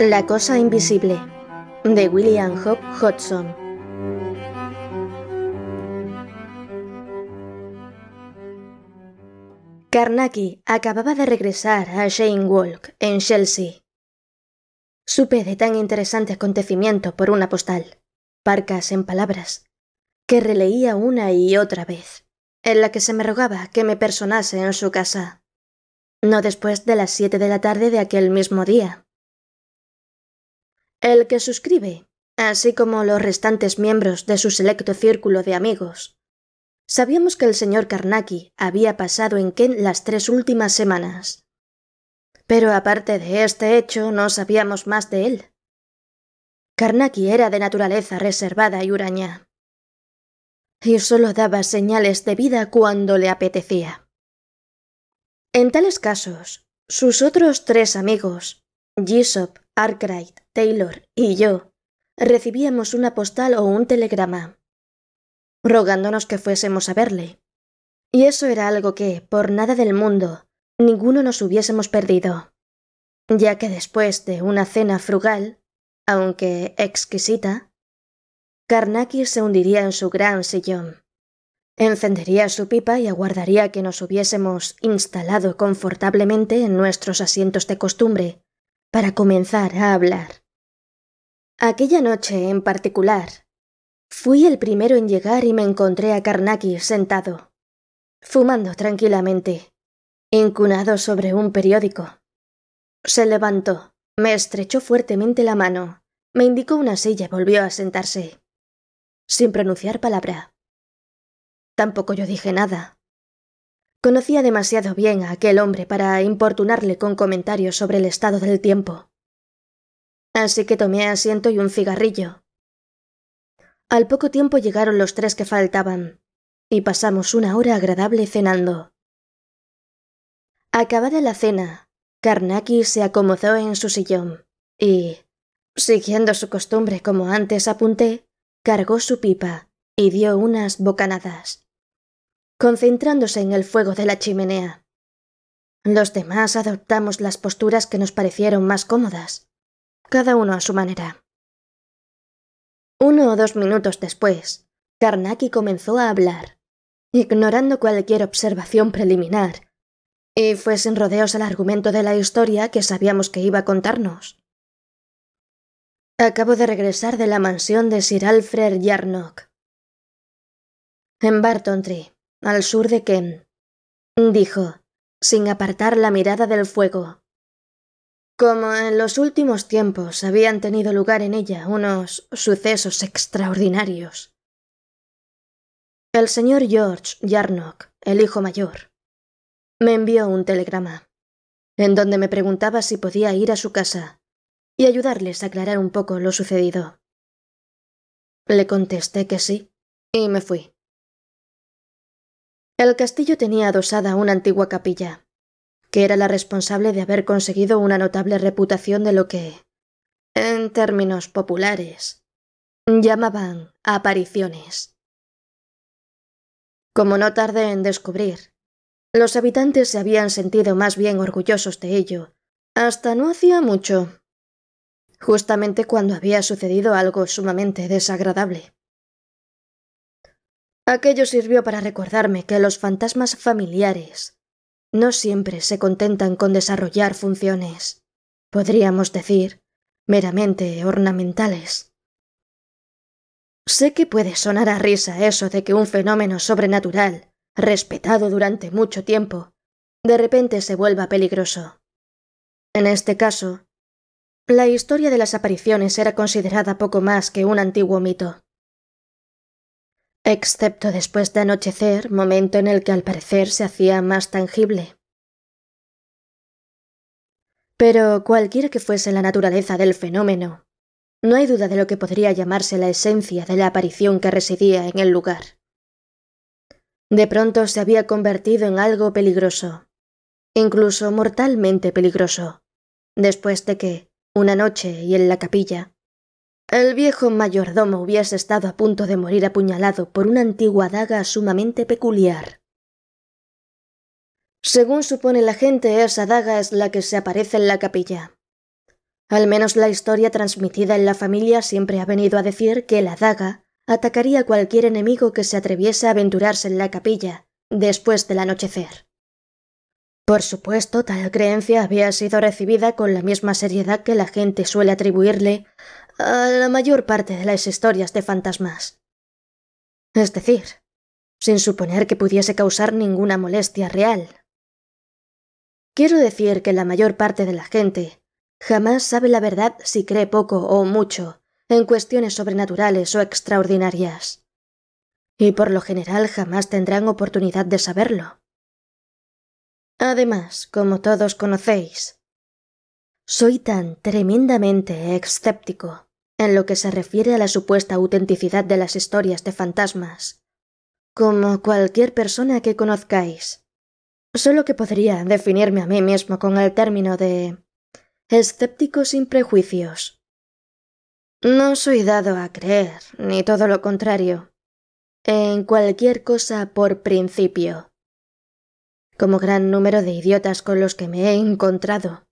La cosa invisible de William Hope Hodgson. Carnacki acababa de regresar a Shane Walk, en Chelsea. Supe de tan interesante acontecimiento por una postal, parcas en palabras, que releía una y otra vez, en la que se me rogaba que me personase en su casa. No después de las siete de la tarde de aquel mismo día, el que suscribe, así como los restantes miembros de su selecto círculo de amigos. Sabíamos que el señor Carnacki había pasado en Ken las tres últimas semanas. Pero aparte de este hecho, no sabíamos más de él. Carnacki era de naturaleza reservada y huraña, y solo daba señales de vida cuando le apetecía. En tales casos, sus otros tres amigos Jessop, Arkwright, Taylor y yo recibíamos una postal o un telegrama rogándonos que fuésemos a verle. Y eso era algo que, por nada del mundo, ninguno nos hubiésemos perdido, ya que después de una cena frugal, aunque exquisita, Carnacki se hundiría en su gran sillón, encendería su pipa y aguardaría que nos hubiésemos instalado confortablemente en nuestros asientos de costumbre, para comenzar a hablar. Aquella noche en particular, fui el primero en llegar y me encontré a Karnaki sentado, fumando tranquilamente, incunado sobre un periódico. Se levantó, me estrechó fuertemente la mano, me indicó una silla y volvió a sentarse, sin pronunciar palabra. Tampoco yo dije nada. Conocía demasiado bien a aquel hombre para importunarle con comentarios sobre el estado del tiempo. Así que tomé asiento y un cigarrillo. Al poco tiempo llegaron los tres que faltaban, y pasamos una hora agradable cenando. Acabada la cena, Karnaki se acomodó en su sillón y, siguiendo su costumbre como antes apunté, cargó su pipa y dio unas bocanadas concentrándose en el fuego de la chimenea. Los demás adoptamos las posturas que nos parecieron más cómodas, cada uno a su manera. Uno o dos minutos después, Karnaki comenzó a hablar, ignorando cualquier observación preliminar, y fue sin rodeos al argumento de la historia que sabíamos que iba a contarnos. Acabo de regresar de la mansión de Sir Alfred Yarnock, en Barton Tree al sur de Ken, dijo, sin apartar la mirada del fuego. Como en los últimos tiempos habían tenido lugar en ella unos sucesos extraordinarios. El señor George Yarnock, el hijo mayor, me envió un telegrama, en donde me preguntaba si podía ir a su casa y ayudarles a aclarar un poco lo sucedido. Le contesté que sí, y me fui. El castillo tenía adosada una antigua capilla, que era la responsable de haber conseguido una notable reputación de lo que, en términos populares, llamaban apariciones. Como no tardé en descubrir, los habitantes se habían sentido más bien orgullosos de ello, hasta no hacía mucho, justamente cuando había sucedido algo sumamente desagradable. Aquello sirvió para recordarme que los fantasmas familiares no siempre se contentan con desarrollar funciones, podríamos decir, meramente ornamentales. Sé que puede sonar a risa eso de que un fenómeno sobrenatural, respetado durante mucho tiempo, de repente se vuelva peligroso. En este caso, la historia de las apariciones era considerada poco más que un antiguo mito excepto después de anochecer, momento en el que al parecer se hacía más tangible. Pero cualquiera que fuese la naturaleza del fenómeno, no hay duda de lo que podría llamarse la esencia de la aparición que residía en el lugar. De pronto se había convertido en algo peligroso, incluso mortalmente peligroso, después de que, una noche y en la capilla, el viejo mayordomo hubiese estado a punto de morir apuñalado por una antigua daga sumamente peculiar. Según supone la gente, esa daga es la que se aparece en la capilla. Al menos la historia transmitida en la familia siempre ha venido a decir que la daga atacaría a cualquier enemigo que se atreviese a aventurarse en la capilla después del anochecer. Por supuesto, tal creencia había sido recibida con la misma seriedad que la gente suele atribuirle a la mayor parte de las historias de fantasmas. Es decir, sin suponer que pudiese causar ninguna molestia real. Quiero decir que la mayor parte de la gente jamás sabe la verdad si cree poco o mucho en cuestiones sobrenaturales o extraordinarias. Y por lo general jamás tendrán oportunidad de saberlo. Además, como todos conocéis, soy tan tremendamente escéptico en lo que se refiere a la supuesta autenticidad de las historias de fantasmas, como cualquier persona que conozcáis. Solo que podría definirme a mí mismo con el término de escéptico sin prejuicios. No soy dado a creer, ni todo lo contrario, en cualquier cosa por principio. Como gran número de idiotas con los que me he encontrado.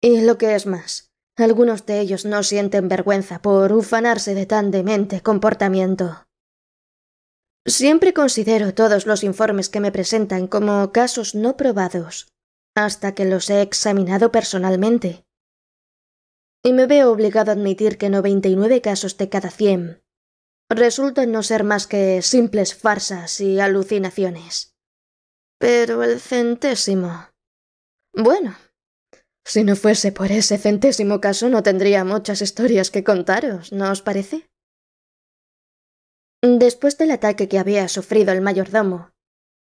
Y lo que es más, algunos de ellos no sienten vergüenza por ufanarse de tan demente comportamiento. Siempre considero todos los informes que me presentan como casos no probados, hasta que los he examinado personalmente. Y me veo obligado a admitir que 99 casos de cada 100 resultan no ser más que simples farsas y alucinaciones. Pero el centésimo. Bueno, si no fuese por ese centésimo caso, no tendría muchas historias que contaros, ¿no os parece? Después del ataque que había sufrido el mayordomo,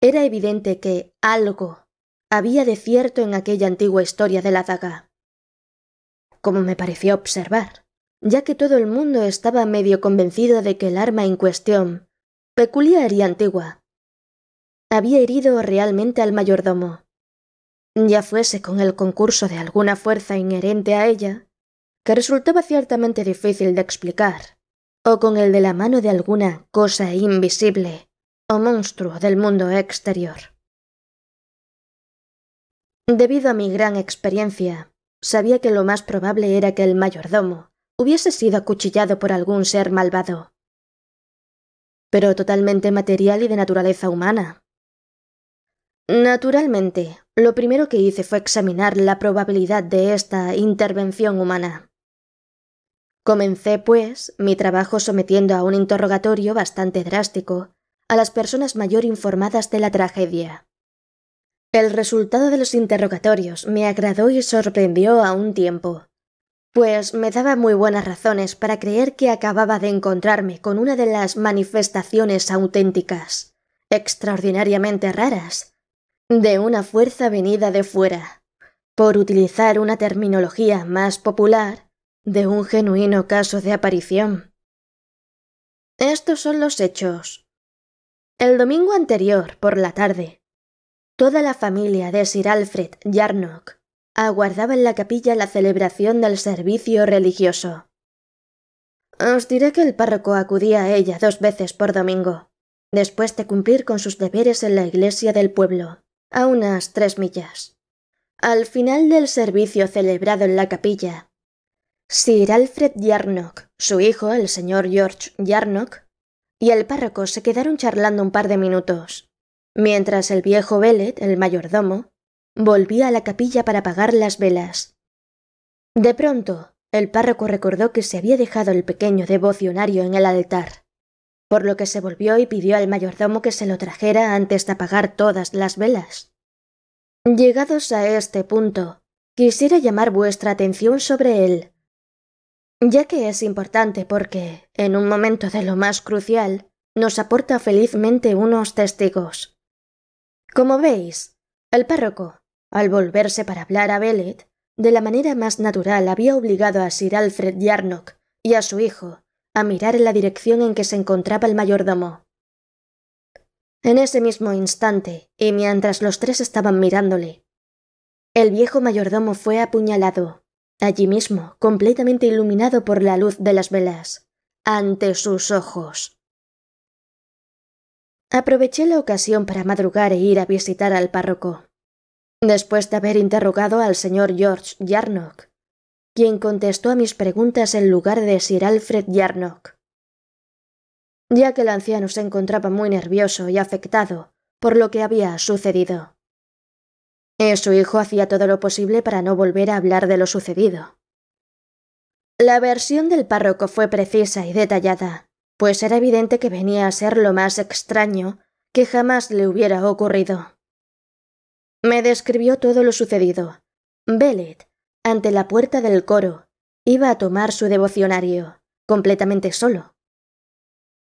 era evidente que algo había de cierto en aquella antigua historia de la daga. Como me pareció observar, ya que todo el mundo estaba medio convencido de que el arma en cuestión, peculiar y antigua, había herido realmente al mayordomo ya fuese con el concurso de alguna fuerza inherente a ella, que resultaba ciertamente difícil de explicar, o con el de la mano de alguna cosa invisible o monstruo del mundo exterior. Debido a mi gran experiencia, sabía que lo más probable era que el mayordomo hubiese sido acuchillado por algún ser malvado, pero totalmente material y de naturaleza humana, Naturalmente, lo primero que hice fue examinar la probabilidad de esta intervención humana. Comencé, pues, mi trabajo sometiendo a un interrogatorio bastante drástico a las personas mayor informadas de la tragedia. El resultado de los interrogatorios me agradó y sorprendió a un tiempo, pues me daba muy buenas razones para creer que acababa de encontrarme con una de las manifestaciones auténticas, extraordinariamente raras, de una fuerza venida de fuera, por utilizar una terminología más popular, de un genuino caso de aparición. Estos son los hechos. El domingo anterior, por la tarde, toda la familia de Sir Alfred Yarnock aguardaba en la capilla la celebración del servicio religioso. Os diré que el párroco acudía a ella dos veces por domingo, después de cumplir con sus deberes en la iglesia del pueblo a unas tres millas. Al final del servicio celebrado en la capilla, Sir Alfred Yarnock, su hijo, el señor George Yarnock, y el párroco se quedaron charlando un par de minutos, mientras el viejo belet el mayordomo, volvía a la capilla para apagar las velas. De pronto, el párroco recordó que se había dejado el pequeño devocionario en el altar por lo que se volvió y pidió al mayordomo que se lo trajera antes de apagar todas las velas. Llegados a este punto, quisiera llamar vuestra atención sobre él, ya que es importante porque, en un momento de lo más crucial, nos aporta felizmente unos testigos. Como veis, el párroco, al volverse para hablar a Bellet, de la manera más natural había obligado a Sir Alfred Yarnock y a su hijo a mirar en la dirección en que se encontraba el mayordomo. En ese mismo instante, y mientras los tres estaban mirándole, el viejo mayordomo fue apuñalado, allí mismo, completamente iluminado por la luz de las velas, ante sus ojos. Aproveché la ocasión para madrugar e ir a visitar al párroco. Después de haber interrogado al señor George Yarnock, quien contestó a mis preguntas en lugar de Sir Alfred Yarnock. Ya que el anciano se encontraba muy nervioso y afectado por lo que había sucedido. Y eh, su hijo hacía todo lo posible para no volver a hablar de lo sucedido. La versión del párroco fue precisa y detallada, pues era evidente que venía a ser lo más extraño que jamás le hubiera ocurrido. Me describió todo lo sucedido ante la puerta del coro. Iba a tomar su devocionario, completamente solo.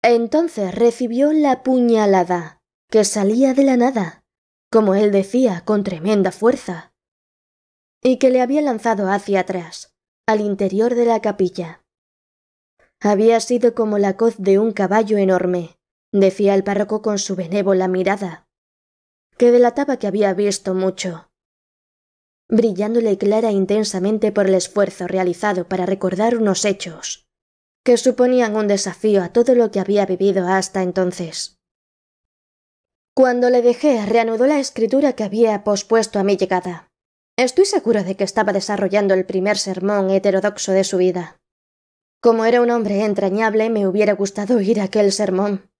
Entonces recibió la puñalada, que salía de la nada, como él decía, con tremenda fuerza, y que le había lanzado hacia atrás, al interior de la capilla. Había sido como la coz de un caballo enorme, decía el párroco con su benévola mirada, que delataba que había visto mucho, brillándole clara e intensamente por el esfuerzo realizado para recordar unos hechos que suponían un desafío a todo lo que había vivido hasta entonces. Cuando le dejé, reanudó la escritura que había pospuesto a mi llegada. Estoy seguro de que estaba desarrollando el primer sermón heterodoxo de su vida. Como era un hombre entrañable, me hubiera gustado oír aquel sermón.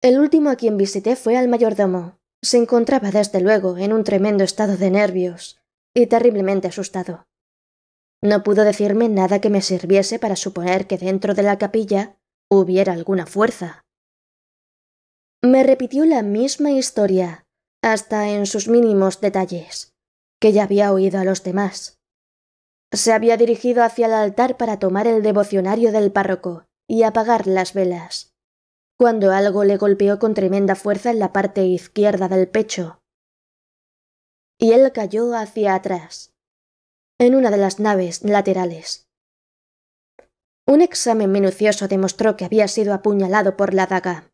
El último a quien visité fue al mayordomo. Se encontraba, desde luego, en un tremendo estado de nervios, y terriblemente asustado. No pudo decirme nada que me sirviese para suponer que dentro de la capilla hubiera alguna fuerza. Me repitió la misma historia, hasta en sus mínimos detalles, que ya había oído a los demás. Se había dirigido hacia el altar para tomar el devocionario del párroco y apagar las velas, cuando algo le golpeó con tremenda fuerza en la parte izquierda del pecho, y él cayó hacia atrás, en una de las naves laterales. Un examen minucioso demostró que había sido apuñalado por la daga,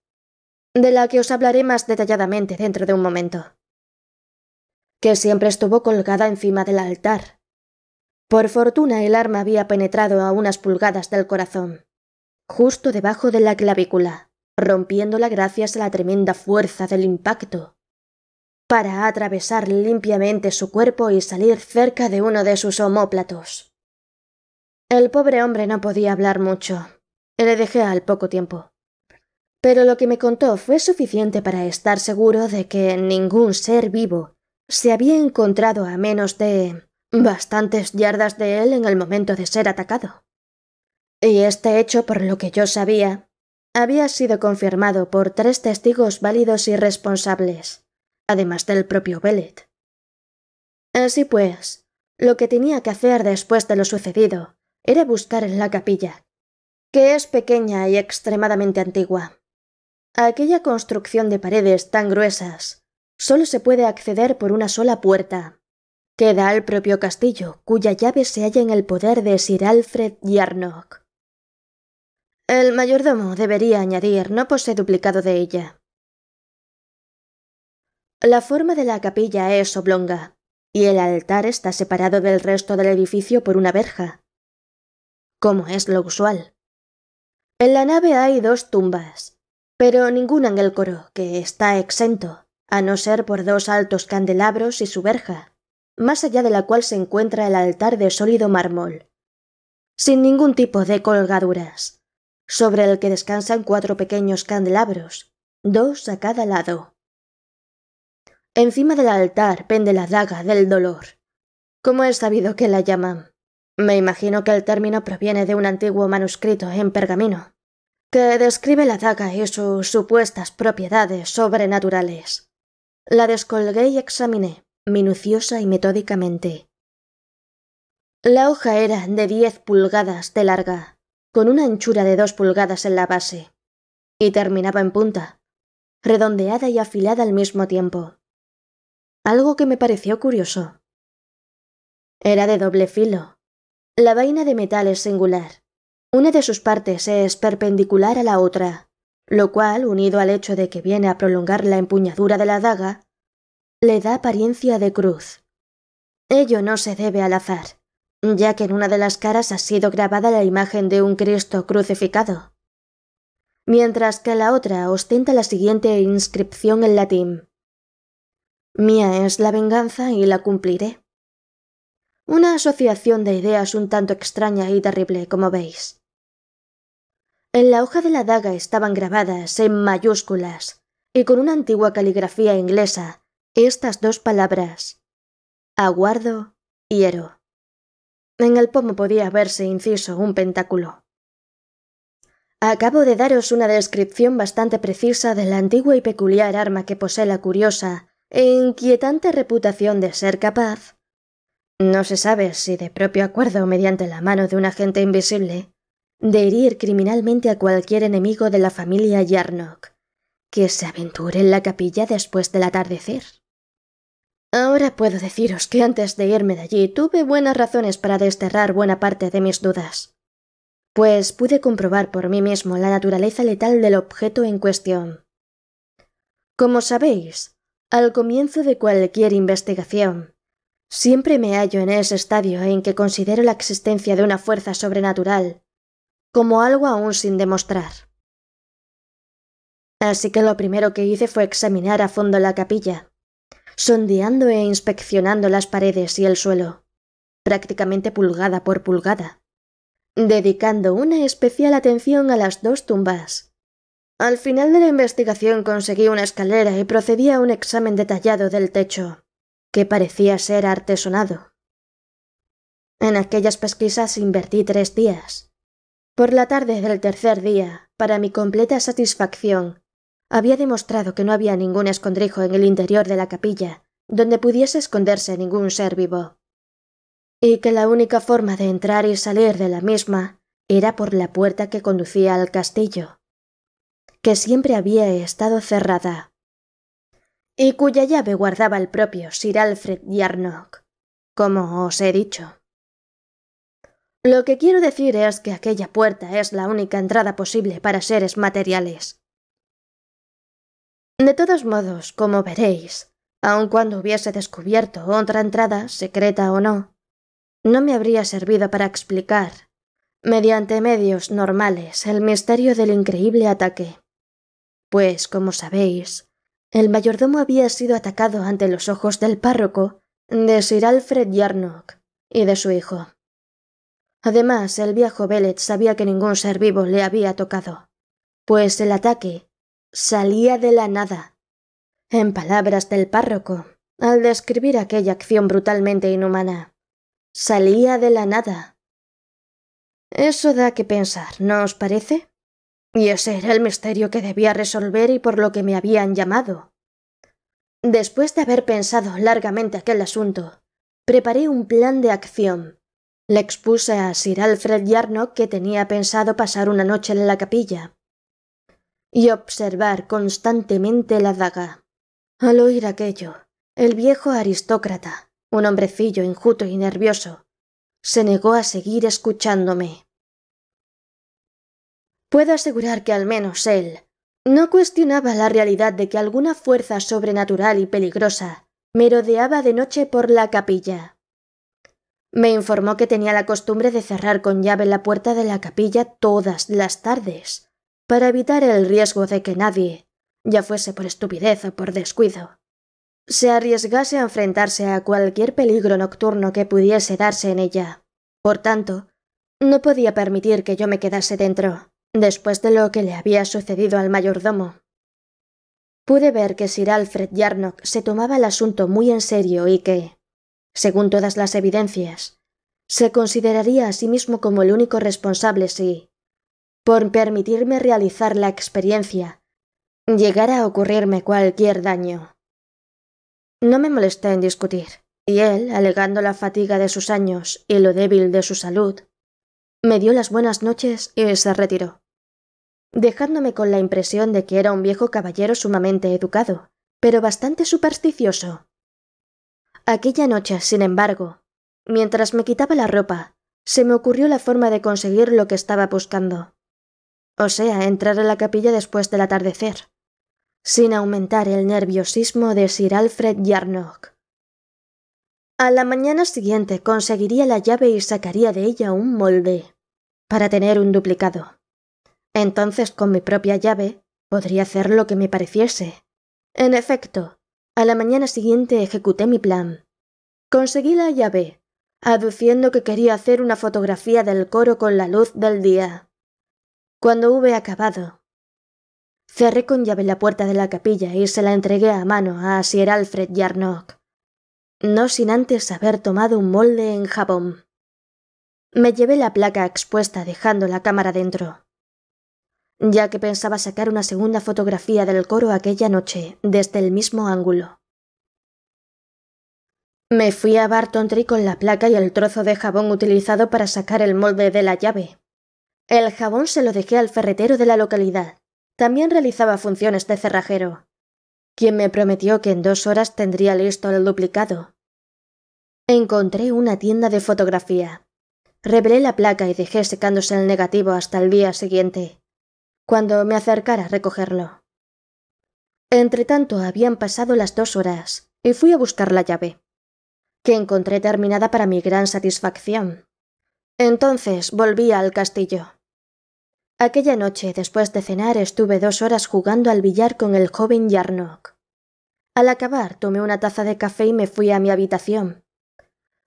de la que os hablaré más detalladamente dentro de un momento, que siempre estuvo colgada encima del altar. Por fortuna el arma había penetrado a unas pulgadas del corazón, justo debajo de la clavícula, rompiéndola gracias a la tremenda fuerza del impacto para atravesar limpiamente su cuerpo y salir cerca de uno de sus homóplatos. El pobre hombre no podía hablar mucho. Le dejé al poco tiempo. Pero lo que me contó fue suficiente para estar seguro de que ningún ser vivo se había encontrado a menos de bastantes yardas de él en el momento de ser atacado. Y este hecho, por lo que yo sabía, había sido confirmado por tres testigos válidos y responsables además del propio Bellet. Así pues, lo que tenía que hacer después de lo sucedido era buscar en la capilla, que es pequeña y extremadamente antigua. aquella construcción de paredes tan gruesas solo se puede acceder por una sola puerta, que da al propio castillo, cuya llave se halla en el poder de Sir Alfred Yarnock. El mayordomo debería añadir no posee duplicado de ella, la forma de la capilla es oblonga, y el altar está separado del resto del edificio por una verja, como es lo usual. En la nave hay dos tumbas, pero ninguna en el coro, que está exento, a no ser por dos altos candelabros y su verja, más allá de la cual se encuentra el altar de sólido mármol, sin ningún tipo de colgaduras, sobre el que descansan cuatro pequeños candelabros, dos a cada lado. Encima del altar pende la daga del dolor. ¿Cómo he sabido que la llaman? Me imagino que el término proviene de un antiguo manuscrito en pergamino, que describe la daga y sus supuestas propiedades sobrenaturales. La descolgué y examiné, minuciosa y metódicamente. La hoja era de diez pulgadas de larga, con una anchura de dos pulgadas en la base, y terminaba en punta, redondeada y afilada al mismo tiempo algo que me pareció curioso. Era de doble filo. La vaina de metal es singular. Una de sus partes es perpendicular a la otra, lo cual, unido al hecho de que viene a prolongar la empuñadura de la daga, le da apariencia de cruz. Ello no se debe al azar, ya que en una de las caras ha sido grabada la imagen de un Cristo crucificado, mientras que la otra ostenta la siguiente inscripción en latín Mía es la venganza y la cumpliré. Una asociación de ideas un tanto extraña y terrible, como veis. En la hoja de la daga estaban grabadas, en mayúsculas, y con una antigua caligrafía inglesa, estas dos palabras. Aguardo, hiero. En el pomo podía verse inciso un pentáculo. Acabo de daros una descripción bastante precisa de la antigua y peculiar arma que posee la curiosa e inquietante reputación de ser capaz, no se sabe si de propio acuerdo o mediante la mano de un agente invisible, de herir criminalmente a cualquier enemigo de la familia Yarnock, que se aventure en la capilla después del atardecer. Ahora puedo deciros que antes de irme de allí tuve buenas razones para desterrar buena parte de mis dudas, pues pude comprobar por mí mismo la naturaleza letal del objeto en cuestión. Como sabéis, al comienzo de cualquier investigación, siempre me hallo en ese estadio en que considero la existencia de una fuerza sobrenatural como algo aún sin demostrar. Así que lo primero que hice fue examinar a fondo la capilla, sondeando e inspeccionando las paredes y el suelo, prácticamente pulgada por pulgada, dedicando una especial atención a las dos tumbas, al final de la investigación conseguí una escalera y procedí a un examen detallado del techo, que parecía ser artesonado. En aquellas pesquisas invertí tres días. Por la tarde del tercer día, para mi completa satisfacción, había demostrado que no había ningún escondrijo en el interior de la capilla donde pudiese esconderse ningún ser vivo, y que la única forma de entrar y salir de la misma era por la puerta que conducía al castillo que siempre había estado cerrada, y cuya llave guardaba el propio Sir Alfred Yarnock, como os he dicho. Lo que quiero decir es que aquella puerta es la única entrada posible para seres materiales. De todos modos, como veréis, aun cuando hubiese descubierto otra entrada, secreta o no, no me habría servido para explicar, mediante medios normales, el misterio del increíble ataque pues, como sabéis, el mayordomo había sido atacado ante los ojos del párroco, de Sir Alfred Yarnock y de su hijo. Además, el viejo Bellet sabía que ningún ser vivo le había tocado, pues el ataque salía de la nada. En palabras del párroco, al describir aquella acción brutalmente inhumana, salía de la nada. Eso da que pensar, ¿no os parece? Y ese era el misterio que debía resolver y por lo que me habían llamado. Después de haber pensado largamente aquel asunto, preparé un plan de acción. Le expuse a Sir Alfred Yarnock que tenía pensado pasar una noche en la capilla y observar constantemente la daga. Al oír aquello, el viejo aristócrata, un hombrecillo injuto y nervioso, se negó a seguir escuchándome. Puedo asegurar que al menos él no cuestionaba la realidad de que alguna fuerza sobrenatural y peligrosa merodeaba de noche por la capilla. Me informó que tenía la costumbre de cerrar con llave la puerta de la capilla todas las tardes, para evitar el riesgo de que nadie, ya fuese por estupidez o por descuido, se arriesgase a enfrentarse a cualquier peligro nocturno que pudiese darse en ella. Por tanto, no podía permitir que yo me quedase dentro después de lo que le había sucedido al mayordomo. Pude ver que Sir Alfred Yarnock se tomaba el asunto muy en serio y que, según todas las evidencias, se consideraría a sí mismo como el único responsable si, por permitirme realizar la experiencia, llegara a ocurrirme cualquier daño. No me molesté en discutir, y él, alegando la fatiga de sus años y lo débil de su salud, me dio las buenas noches y se retiró, dejándome con la impresión de que era un viejo caballero sumamente educado, pero bastante supersticioso. Aquella noche, sin embargo, mientras me quitaba la ropa, se me ocurrió la forma de conseguir lo que estaba buscando. O sea, entrar a la capilla después del atardecer, sin aumentar el nerviosismo de Sir Alfred Yarnock. A la mañana siguiente conseguiría la llave y sacaría de ella un molde para tener un duplicado. Entonces con mi propia llave podría hacer lo que me pareciese. En efecto, a la mañana siguiente ejecuté mi plan. Conseguí la llave, aduciendo que quería hacer una fotografía del coro con la luz del día. Cuando hube acabado, cerré con llave la puerta de la capilla y se la entregué a mano a Sir Alfred Yarnock no sin antes haber tomado un molde en jabón. Me llevé la placa expuesta dejando la cámara dentro. Ya que pensaba sacar una segunda fotografía del coro aquella noche, desde el mismo ángulo. Me fui a Barton Tree con la placa y el trozo de jabón utilizado para sacar el molde de la llave. El jabón se lo dejé al ferretero de la localidad. También realizaba funciones de cerrajero quien me prometió que en dos horas tendría listo el duplicado. Encontré una tienda de fotografía. Revelé la placa y dejé secándose el negativo hasta el día siguiente, cuando me acercara a recogerlo. Entretanto habían pasado las dos horas y fui a buscar la llave, que encontré terminada para mi gran satisfacción. Entonces volví al castillo. Aquella noche, después de cenar, estuve dos horas jugando al billar con el joven Yarnock. Al acabar, tomé una taza de café y me fui a mi habitación,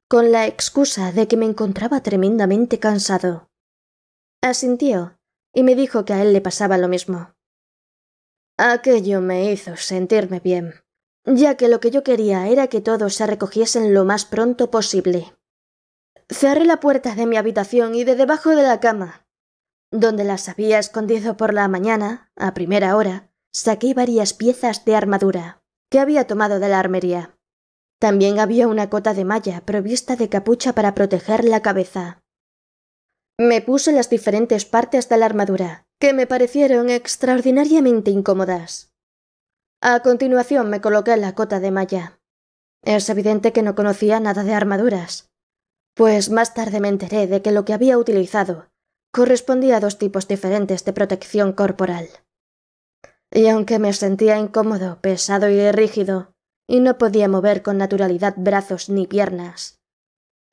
con la excusa de que me encontraba tremendamente cansado. Asintió y me dijo que a él le pasaba lo mismo. Aquello me hizo sentirme bien, ya que lo que yo quería era que todos se recogiesen lo más pronto posible. Cerré la puerta de mi habitación y de debajo de la cama donde las había escondido por la mañana, a primera hora, saqué varias piezas de armadura que había tomado de la armería. También había una cota de malla provista de capucha para proteger la cabeza. Me puse las diferentes partes de la armadura, que me parecieron extraordinariamente incómodas. A continuación me coloqué la cota de malla. Es evidente que no conocía nada de armaduras, pues más tarde me enteré de que lo que había utilizado correspondía a dos tipos diferentes de protección corporal. Y aunque me sentía incómodo, pesado y rígido, y no podía mover con naturalidad brazos ni piernas,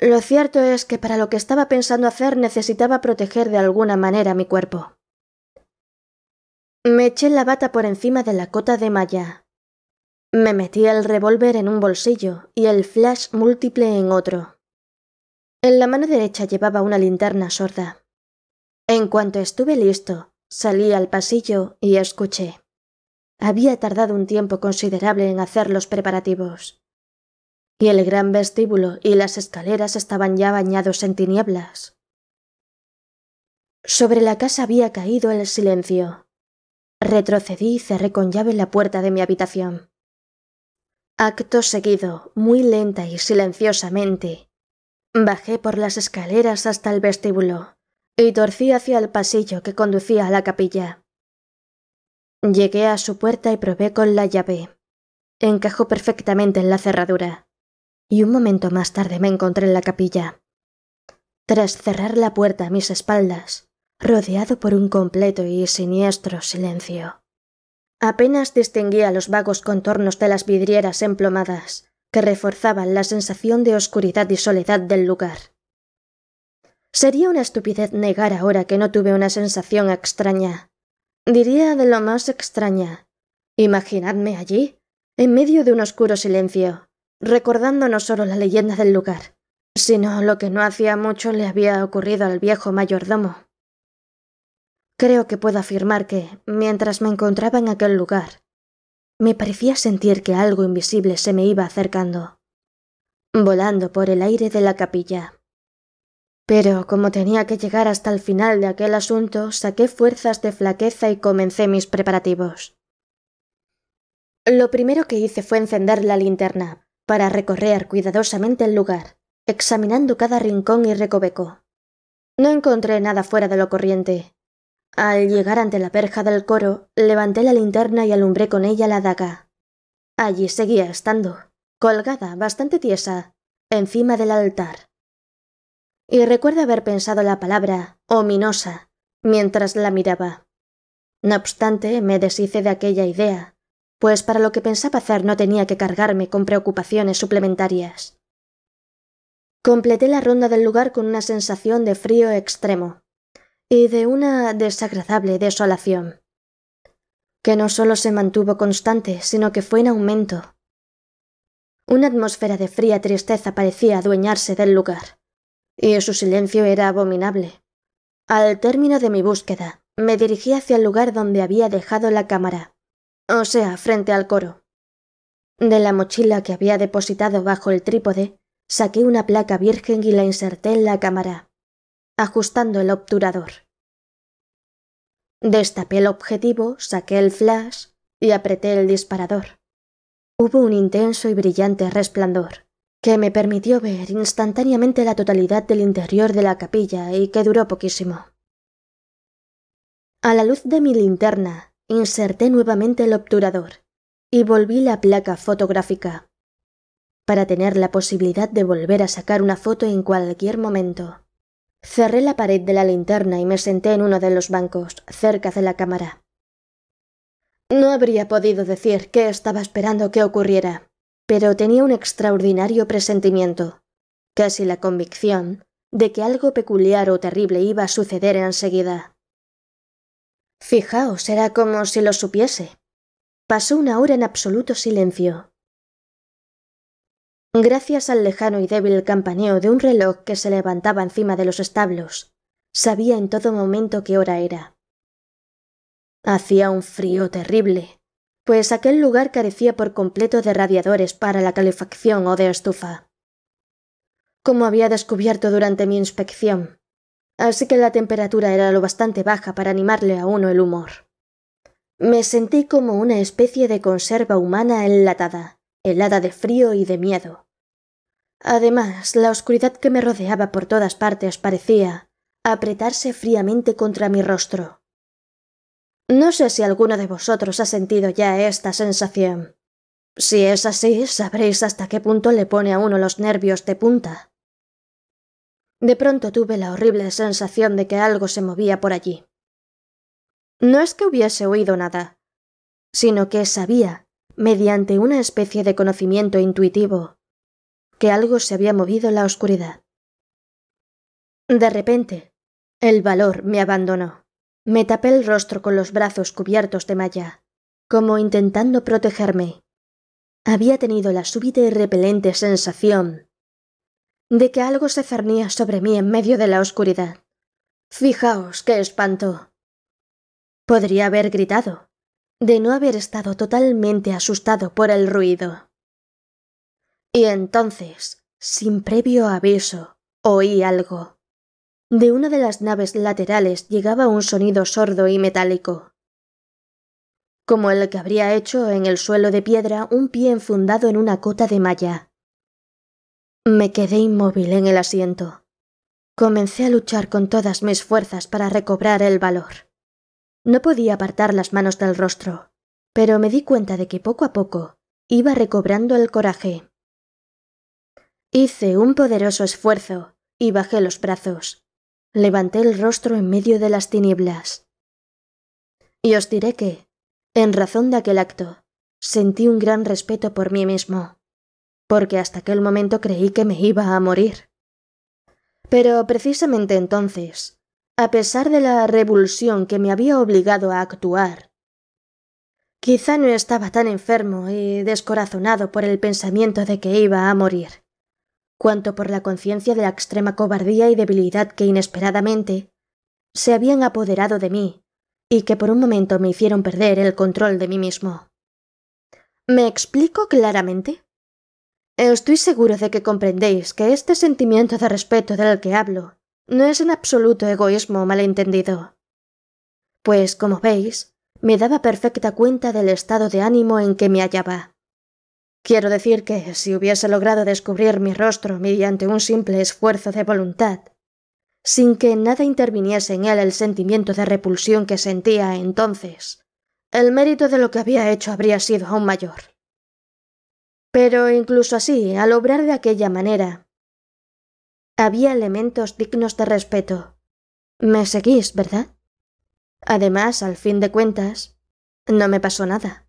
lo cierto es que para lo que estaba pensando hacer necesitaba proteger de alguna manera mi cuerpo. Me eché la bata por encima de la cota de malla. Me metí el revólver en un bolsillo y el flash múltiple en otro. En la mano derecha llevaba una linterna sorda. En cuanto estuve listo, salí al pasillo y escuché. Había tardado un tiempo considerable en hacer los preparativos. Y el gran vestíbulo y las escaleras estaban ya bañados en tinieblas. Sobre la casa había caído el silencio. Retrocedí y cerré con llave la puerta de mi habitación. Acto seguido, muy lenta y silenciosamente, bajé por las escaleras hasta el vestíbulo y torcí hacia el pasillo que conducía a la capilla. Llegué a su puerta y probé con la llave. Encajó perfectamente en la cerradura, y un momento más tarde me encontré en la capilla. Tras cerrar la puerta a mis espaldas, rodeado por un completo y siniestro silencio. Apenas distinguía los vagos contornos de las vidrieras emplomadas, que reforzaban la sensación de oscuridad y soledad del lugar. Sería una estupidez negar ahora que no tuve una sensación extraña. Diría de lo más extraña. Imaginadme allí, en medio de un oscuro silencio, recordando no solo la leyenda del lugar, sino lo que no hacía mucho le había ocurrido al viejo mayordomo. Creo que puedo afirmar que, mientras me encontraba en aquel lugar, me parecía sentir que algo invisible se me iba acercando, volando por el aire de la capilla. Pero como tenía que llegar hasta el final de aquel asunto, saqué fuerzas de flaqueza y comencé mis preparativos. Lo primero que hice fue encender la linterna, para recorrer cuidadosamente el lugar, examinando cada rincón y recoveco. No encontré nada fuera de lo corriente. Al llegar ante la perja del coro, levanté la linterna y alumbré con ella la daga. Allí seguía estando, colgada, bastante tiesa, encima del altar y recuerdo haber pensado la palabra ominosa mientras la miraba. No obstante, me deshice de aquella idea, pues para lo que pensaba hacer no tenía que cargarme con preocupaciones suplementarias. Completé la ronda del lugar con una sensación de frío extremo y de una desagradable desolación, que no solo se mantuvo constante, sino que fue en aumento. Una atmósfera de fría tristeza parecía adueñarse del lugar y su silencio era abominable. Al término de mi búsqueda, me dirigí hacia el lugar donde había dejado la cámara, o sea, frente al coro. De la mochila que había depositado bajo el trípode, saqué una placa virgen y la inserté en la cámara, ajustando el obturador. Destapé el objetivo, saqué el flash y apreté el disparador. Hubo un intenso y brillante resplandor que me permitió ver instantáneamente la totalidad del interior de la capilla y que duró poquísimo. A la luz de mi linterna, inserté nuevamente el obturador y volví la placa fotográfica para tener la posibilidad de volver a sacar una foto en cualquier momento. Cerré la pared de la linterna y me senté en uno de los bancos, cerca de la cámara. No habría podido decir qué estaba esperando que ocurriera pero tenía un extraordinario presentimiento, casi la convicción, de que algo peculiar o terrible iba a suceder enseguida. Fijaos, era como si lo supiese. Pasó una hora en absoluto silencio. Gracias al lejano y débil campaneo de un reloj que se levantaba encima de los establos, sabía en todo momento qué hora era. Hacía un frío terrible, pues aquel lugar carecía por completo de radiadores para la calefacción o de estufa. Como había descubierto durante mi inspección, así que la temperatura era lo bastante baja para animarle a uno el humor. Me sentí como una especie de conserva humana enlatada, helada de frío y de miedo. Además, la oscuridad que me rodeaba por todas partes parecía apretarse fríamente contra mi rostro. No sé si alguno de vosotros ha sentido ya esta sensación. Si es así, sabréis hasta qué punto le pone a uno los nervios de punta. De pronto tuve la horrible sensación de que algo se movía por allí. No es que hubiese oído nada, sino que sabía, mediante una especie de conocimiento intuitivo, que algo se había movido en la oscuridad. De repente, el valor me abandonó. Me tapé el rostro con los brazos cubiertos de malla, como intentando protegerme. Había tenido la súbita y repelente sensación de que algo se cernía sobre mí en medio de la oscuridad. Fijaos qué espanto. Podría haber gritado, de no haber estado totalmente asustado por el ruido. Y entonces, sin previo aviso, oí algo. De una de las naves laterales llegaba un sonido sordo y metálico, como el que habría hecho en el suelo de piedra un pie enfundado en una cota de malla. Me quedé inmóvil en el asiento. Comencé a luchar con todas mis fuerzas para recobrar el valor. No podía apartar las manos del rostro, pero me di cuenta de que poco a poco iba recobrando el coraje. Hice un poderoso esfuerzo y bajé los brazos, Levanté el rostro en medio de las tinieblas. Y os diré que, en razón de aquel acto, sentí un gran respeto por mí mismo, porque hasta aquel momento creí que me iba a morir. Pero precisamente entonces, a pesar de la revulsión que me había obligado a actuar, quizá no estaba tan enfermo y descorazonado por el pensamiento de que iba a morir cuanto por la conciencia de la extrema cobardía y debilidad que inesperadamente se habían apoderado de mí y que por un momento me hicieron perder el control de mí mismo. ¿Me explico claramente? Estoy seguro de que comprendéis que este sentimiento de respeto del que hablo no es en absoluto egoísmo malentendido. Pues, como veis, me daba perfecta cuenta del estado de ánimo en que me hallaba. Quiero decir que si hubiese logrado descubrir mi rostro mediante un simple esfuerzo de voluntad, sin que nada interviniese en él el sentimiento de repulsión que sentía entonces, el mérito de lo que había hecho habría sido aún mayor. Pero incluso así, al obrar de aquella manera, había elementos dignos de respeto. ¿Me seguís, verdad? Además, al fin de cuentas, no me pasó nada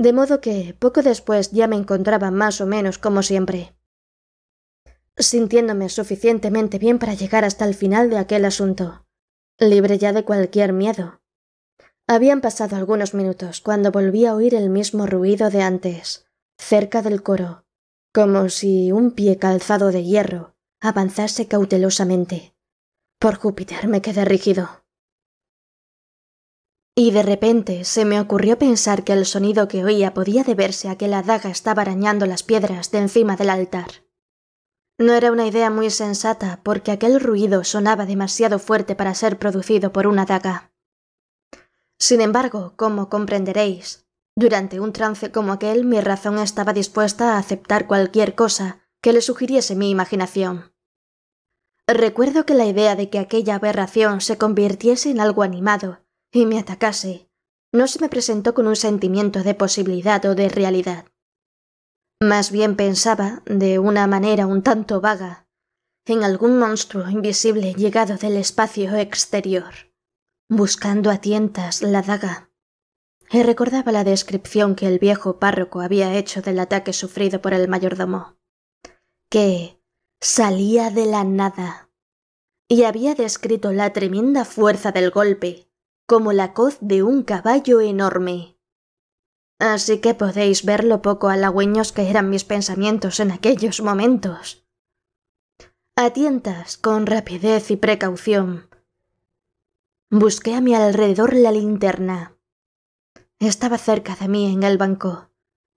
de modo que poco después ya me encontraba más o menos como siempre. Sintiéndome suficientemente bien para llegar hasta el final de aquel asunto, libre ya de cualquier miedo. Habían pasado algunos minutos cuando volví a oír el mismo ruido de antes, cerca del coro, como si un pie calzado de hierro avanzase cautelosamente. Por Júpiter me quedé rígido. Y de repente se me ocurrió pensar que el sonido que oía podía deberse a que la daga estaba arañando las piedras de encima del altar. No era una idea muy sensata porque aquel ruido sonaba demasiado fuerte para ser producido por una daga. Sin embargo, como comprenderéis, durante un trance como aquel mi razón estaba dispuesta a aceptar cualquier cosa que le sugiriese mi imaginación. Recuerdo que la idea de que aquella aberración se convirtiese en algo animado y me atacase, no se me presentó con un sentimiento de posibilidad o de realidad. Más bien pensaba, de una manera un tanto vaga, en algún monstruo invisible llegado del espacio exterior, buscando a tientas la daga. Y recordaba la descripción que el viejo párroco había hecho del ataque sufrido por el mayordomo, que salía de la nada, y había descrito la tremenda fuerza del golpe como la coz de un caballo enorme. Así que podéis ver lo poco halagüeños que eran mis pensamientos en aquellos momentos. A con rapidez y precaución. Busqué a mi alrededor la linterna. Estaba cerca de mí en el banco,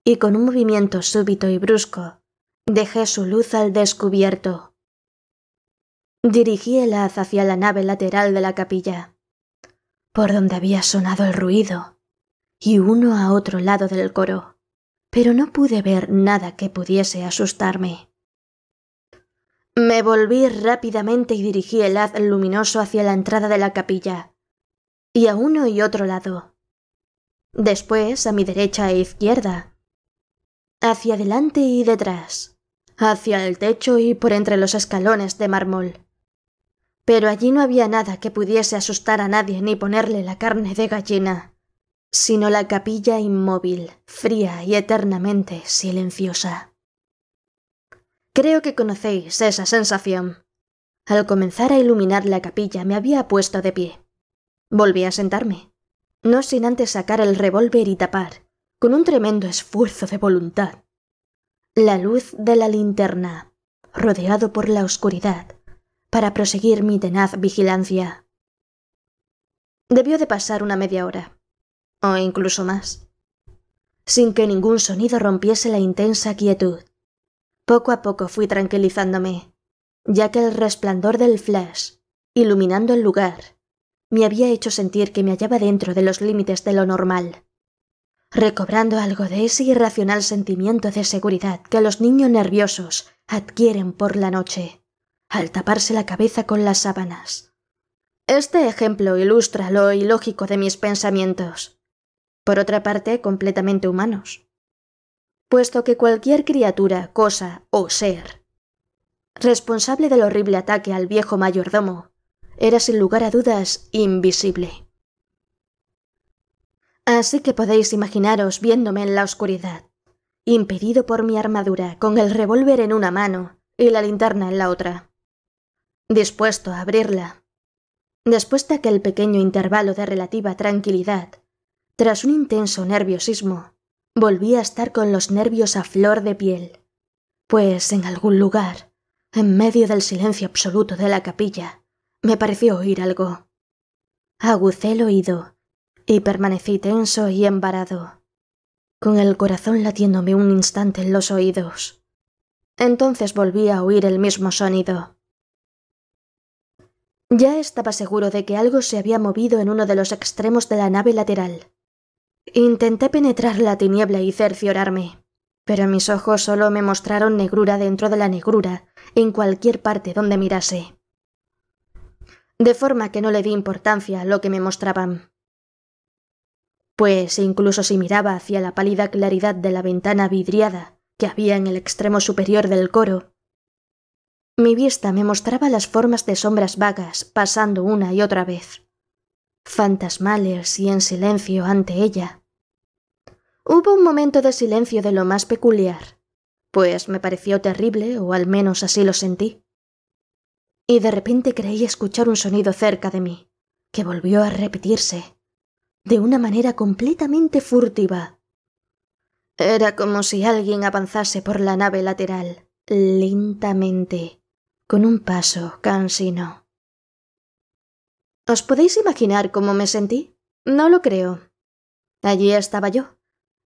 y con un movimiento súbito y brusco, dejé su luz al descubierto. Dirigí el haz hacia la nave lateral de la capilla por donde había sonado el ruido, y uno a otro lado del coro, pero no pude ver nada que pudiese asustarme. Me volví rápidamente y dirigí el haz luminoso hacia la entrada de la capilla, y a uno y otro lado. Después a mi derecha e izquierda. Hacia adelante y detrás. Hacia el techo y por entre los escalones de mármol. Pero allí no había nada que pudiese asustar a nadie ni ponerle la carne de gallina, sino la capilla inmóvil, fría y eternamente silenciosa. Creo que conocéis esa sensación. Al comenzar a iluminar la capilla me había puesto de pie. Volví a sentarme, no sin antes sacar el revólver y tapar, con un tremendo esfuerzo de voluntad. La luz de la linterna, rodeado por la oscuridad, para proseguir mi tenaz vigilancia. Debió de pasar una media hora, o incluso más, sin que ningún sonido rompiese la intensa quietud. Poco a poco fui tranquilizándome, ya que el resplandor del flash, iluminando el lugar, me había hecho sentir que me hallaba dentro de los límites de lo normal, recobrando algo de ese irracional sentimiento de seguridad que los niños nerviosos adquieren por la noche al taparse la cabeza con las sábanas. Este ejemplo ilustra lo ilógico de mis pensamientos, por otra parte completamente humanos, puesto que cualquier criatura, cosa o ser, responsable del horrible ataque al viejo mayordomo, era sin lugar a dudas invisible. Así que podéis imaginaros viéndome en la oscuridad, impedido por mi armadura, con el revólver en una mano y la linterna en la otra dispuesto a abrirla. Después de aquel pequeño intervalo de relativa tranquilidad, tras un intenso nerviosismo, volví a estar con los nervios a flor de piel, pues en algún lugar, en medio del silencio absoluto de la capilla, me pareció oír algo. Agucé el oído y permanecí tenso y embarado, con el corazón latiéndome un instante en los oídos. Entonces volví a oír el mismo sonido, ya estaba seguro de que algo se había movido en uno de los extremos de la nave lateral. Intenté penetrar la tiniebla y cerciorarme, pero mis ojos solo me mostraron negrura dentro de la negrura, en cualquier parte donde mirase. De forma que no le di importancia a lo que me mostraban. Pues incluso si miraba hacia la pálida claridad de la ventana vidriada que había en el extremo superior del coro, mi vista me mostraba las formas de sombras vagas pasando una y otra vez, fantasmales y en silencio ante ella. Hubo un momento de silencio de lo más peculiar, pues me pareció terrible, o al menos así lo sentí. Y de repente creí escuchar un sonido cerca de mí, que volvió a repetirse, de una manera completamente furtiva. Era como si alguien avanzase por la nave lateral, lentamente con un paso cansino. ¿Os podéis imaginar cómo me sentí? No lo creo. Allí estaba yo,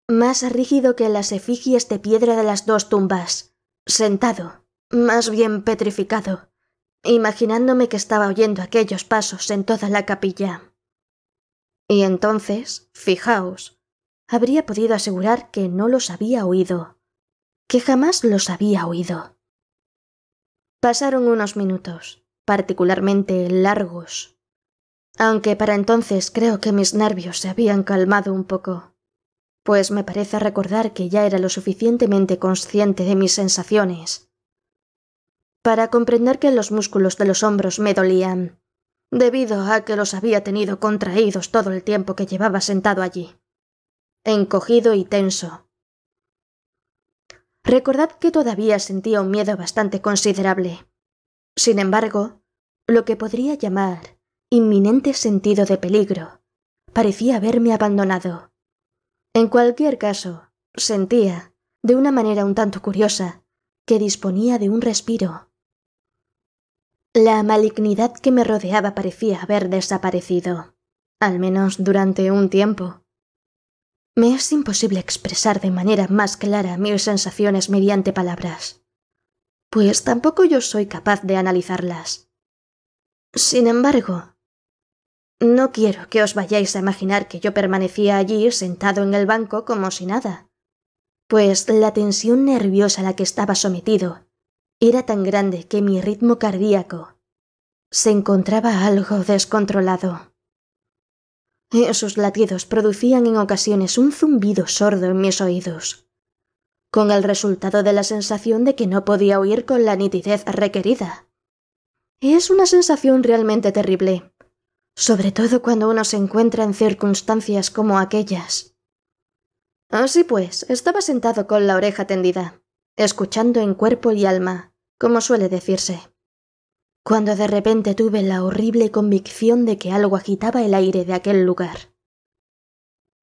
más rígido que las efigies de piedra de las dos tumbas, sentado, más bien petrificado, imaginándome que estaba oyendo aquellos pasos en toda la capilla. Y entonces, fijaos, habría podido asegurar que no los había oído, que jamás los había oído. Pasaron unos minutos, particularmente largos, aunque para entonces creo que mis nervios se habían calmado un poco, pues me parece recordar que ya era lo suficientemente consciente de mis sensaciones para comprender que los músculos de los hombros me dolían, debido a que los había tenido contraídos todo el tiempo que llevaba sentado allí, encogido y tenso, Recordad que todavía sentía un miedo bastante considerable. Sin embargo, lo que podría llamar inminente sentido de peligro parecía haberme abandonado. En cualquier caso, sentía, de una manera un tanto curiosa, que disponía de un respiro. La malignidad que me rodeaba parecía haber desaparecido, al menos durante un tiempo. Me es imposible expresar de manera más clara mis sensaciones mediante palabras, pues tampoco yo soy capaz de analizarlas. Sin embargo, no quiero que os vayáis a imaginar que yo permanecía allí sentado en el banco como si nada, pues la tensión nerviosa a la que estaba sometido era tan grande que mi ritmo cardíaco se encontraba algo descontrolado. E esos latidos producían en ocasiones un zumbido sordo en mis oídos, con el resultado de la sensación de que no podía oír con la nitidez requerida. Es una sensación realmente terrible, sobre todo cuando uno se encuentra en circunstancias como aquellas. Así pues, estaba sentado con la oreja tendida, escuchando en cuerpo y alma, como suele decirse cuando de repente tuve la horrible convicción de que algo agitaba el aire de aquel lugar.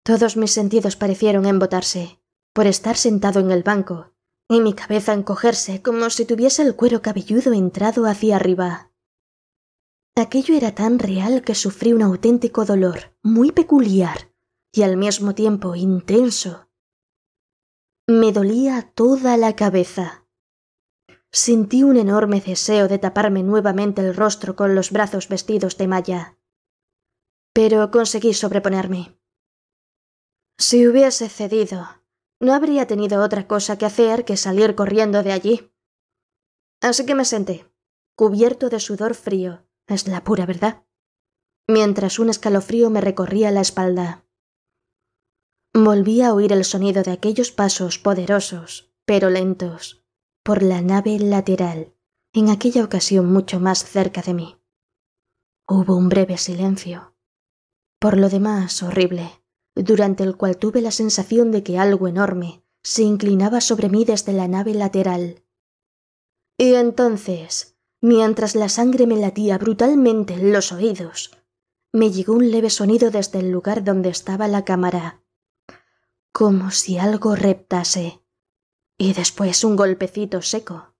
Todos mis sentidos parecieron embotarse, por estar sentado en el banco, y mi cabeza encogerse como si tuviese el cuero cabelludo entrado hacia arriba. Aquello era tan real que sufrí un auténtico dolor, muy peculiar, y al mismo tiempo intenso. Me dolía toda la cabeza. Sentí un enorme deseo de taparme nuevamente el rostro con los brazos vestidos de malla. Pero conseguí sobreponerme. Si hubiese cedido, no habría tenido otra cosa que hacer que salir corriendo de allí. Así que me senté, cubierto de sudor frío, es la pura verdad, mientras un escalofrío me recorría la espalda. Volví a oír el sonido de aquellos pasos poderosos, pero lentos, por la nave lateral, en aquella ocasión mucho más cerca de mí. Hubo un breve silencio, por lo demás horrible, durante el cual tuve la sensación de que algo enorme se inclinaba sobre mí desde la nave lateral. Y entonces, mientras la sangre me latía brutalmente en los oídos, me llegó un leve sonido desde el lugar donde estaba la cámara, como si algo reptase y después un golpecito seco.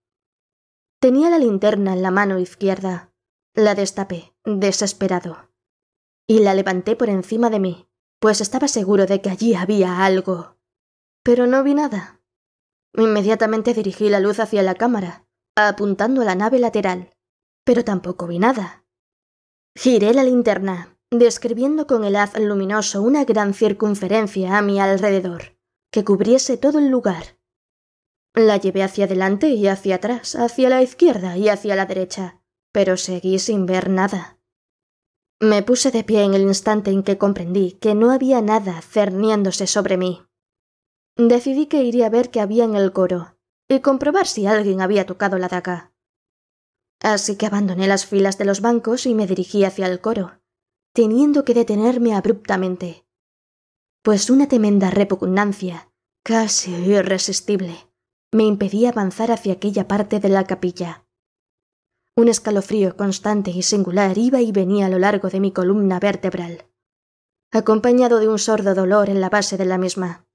Tenía la linterna en la mano izquierda. La destapé, desesperado. Y la levanté por encima de mí, pues estaba seguro de que allí había algo. Pero no vi nada. Inmediatamente dirigí la luz hacia la cámara, apuntando a la nave lateral, pero tampoco vi nada. Giré la linterna, describiendo con el haz luminoso una gran circunferencia a mi alrededor, que cubriese todo el lugar la llevé hacia adelante y hacia atrás, hacia la izquierda y hacia la derecha, pero seguí sin ver nada. Me puse de pie en el instante en que comprendí que no había nada cerniéndose sobre mí. Decidí que iría a ver qué había en el coro y comprobar si alguien había tocado la daca. Así que abandoné las filas de los bancos y me dirigí hacia el coro, teniendo que detenerme abruptamente, pues una tremenda repugnancia, casi irresistible, me impedía avanzar hacia aquella parte de la capilla. Un escalofrío constante y singular iba y venía a lo largo de mi columna vertebral, acompañado de un sordo dolor en la base de la misma,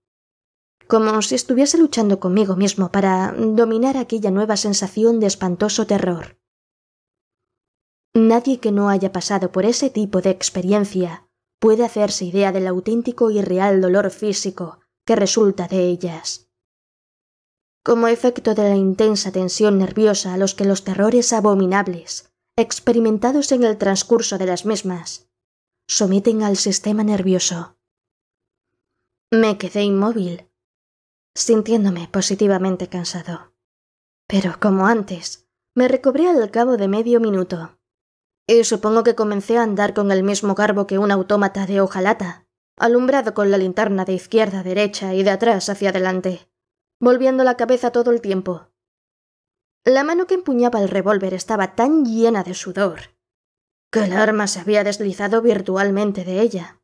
como si estuviese luchando conmigo mismo para dominar aquella nueva sensación de espantoso terror. Nadie que no haya pasado por ese tipo de experiencia puede hacerse idea del auténtico y real dolor físico que resulta de ellas como efecto de la intensa tensión nerviosa a los que los terrores abominables, experimentados en el transcurso de las mismas, someten al sistema nervioso. Me quedé inmóvil, sintiéndome positivamente cansado. Pero como antes, me recobré al cabo de medio minuto. Y supongo que comencé a andar con el mismo garbo que un autómata de hojalata, alumbrado con la linterna de izquierda a derecha y de atrás hacia adelante volviendo la cabeza todo el tiempo. La mano que empuñaba el revólver estaba tan llena de sudor que el arma se había deslizado virtualmente de ella.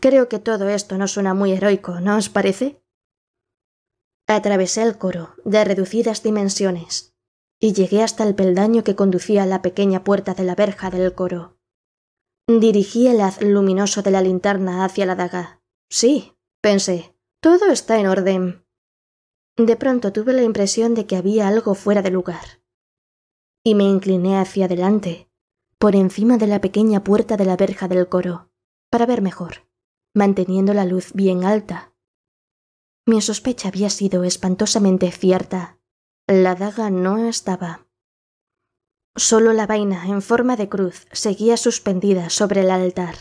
Creo que todo esto no suena muy heroico, ¿no os parece? Atravesé el coro, de reducidas dimensiones, y llegué hasta el peldaño que conducía a la pequeña puerta de la verja del coro. Dirigí el haz luminoso de la linterna hacia la daga. Sí, pensé, todo está en orden. De pronto tuve la impresión de que había algo fuera de lugar. Y me incliné hacia adelante, por encima de la pequeña puerta de la verja del coro, para ver mejor, manteniendo la luz bien alta. Mi sospecha había sido espantosamente cierta. La daga no estaba. Solo la vaina en forma de cruz seguía suspendida sobre el altar.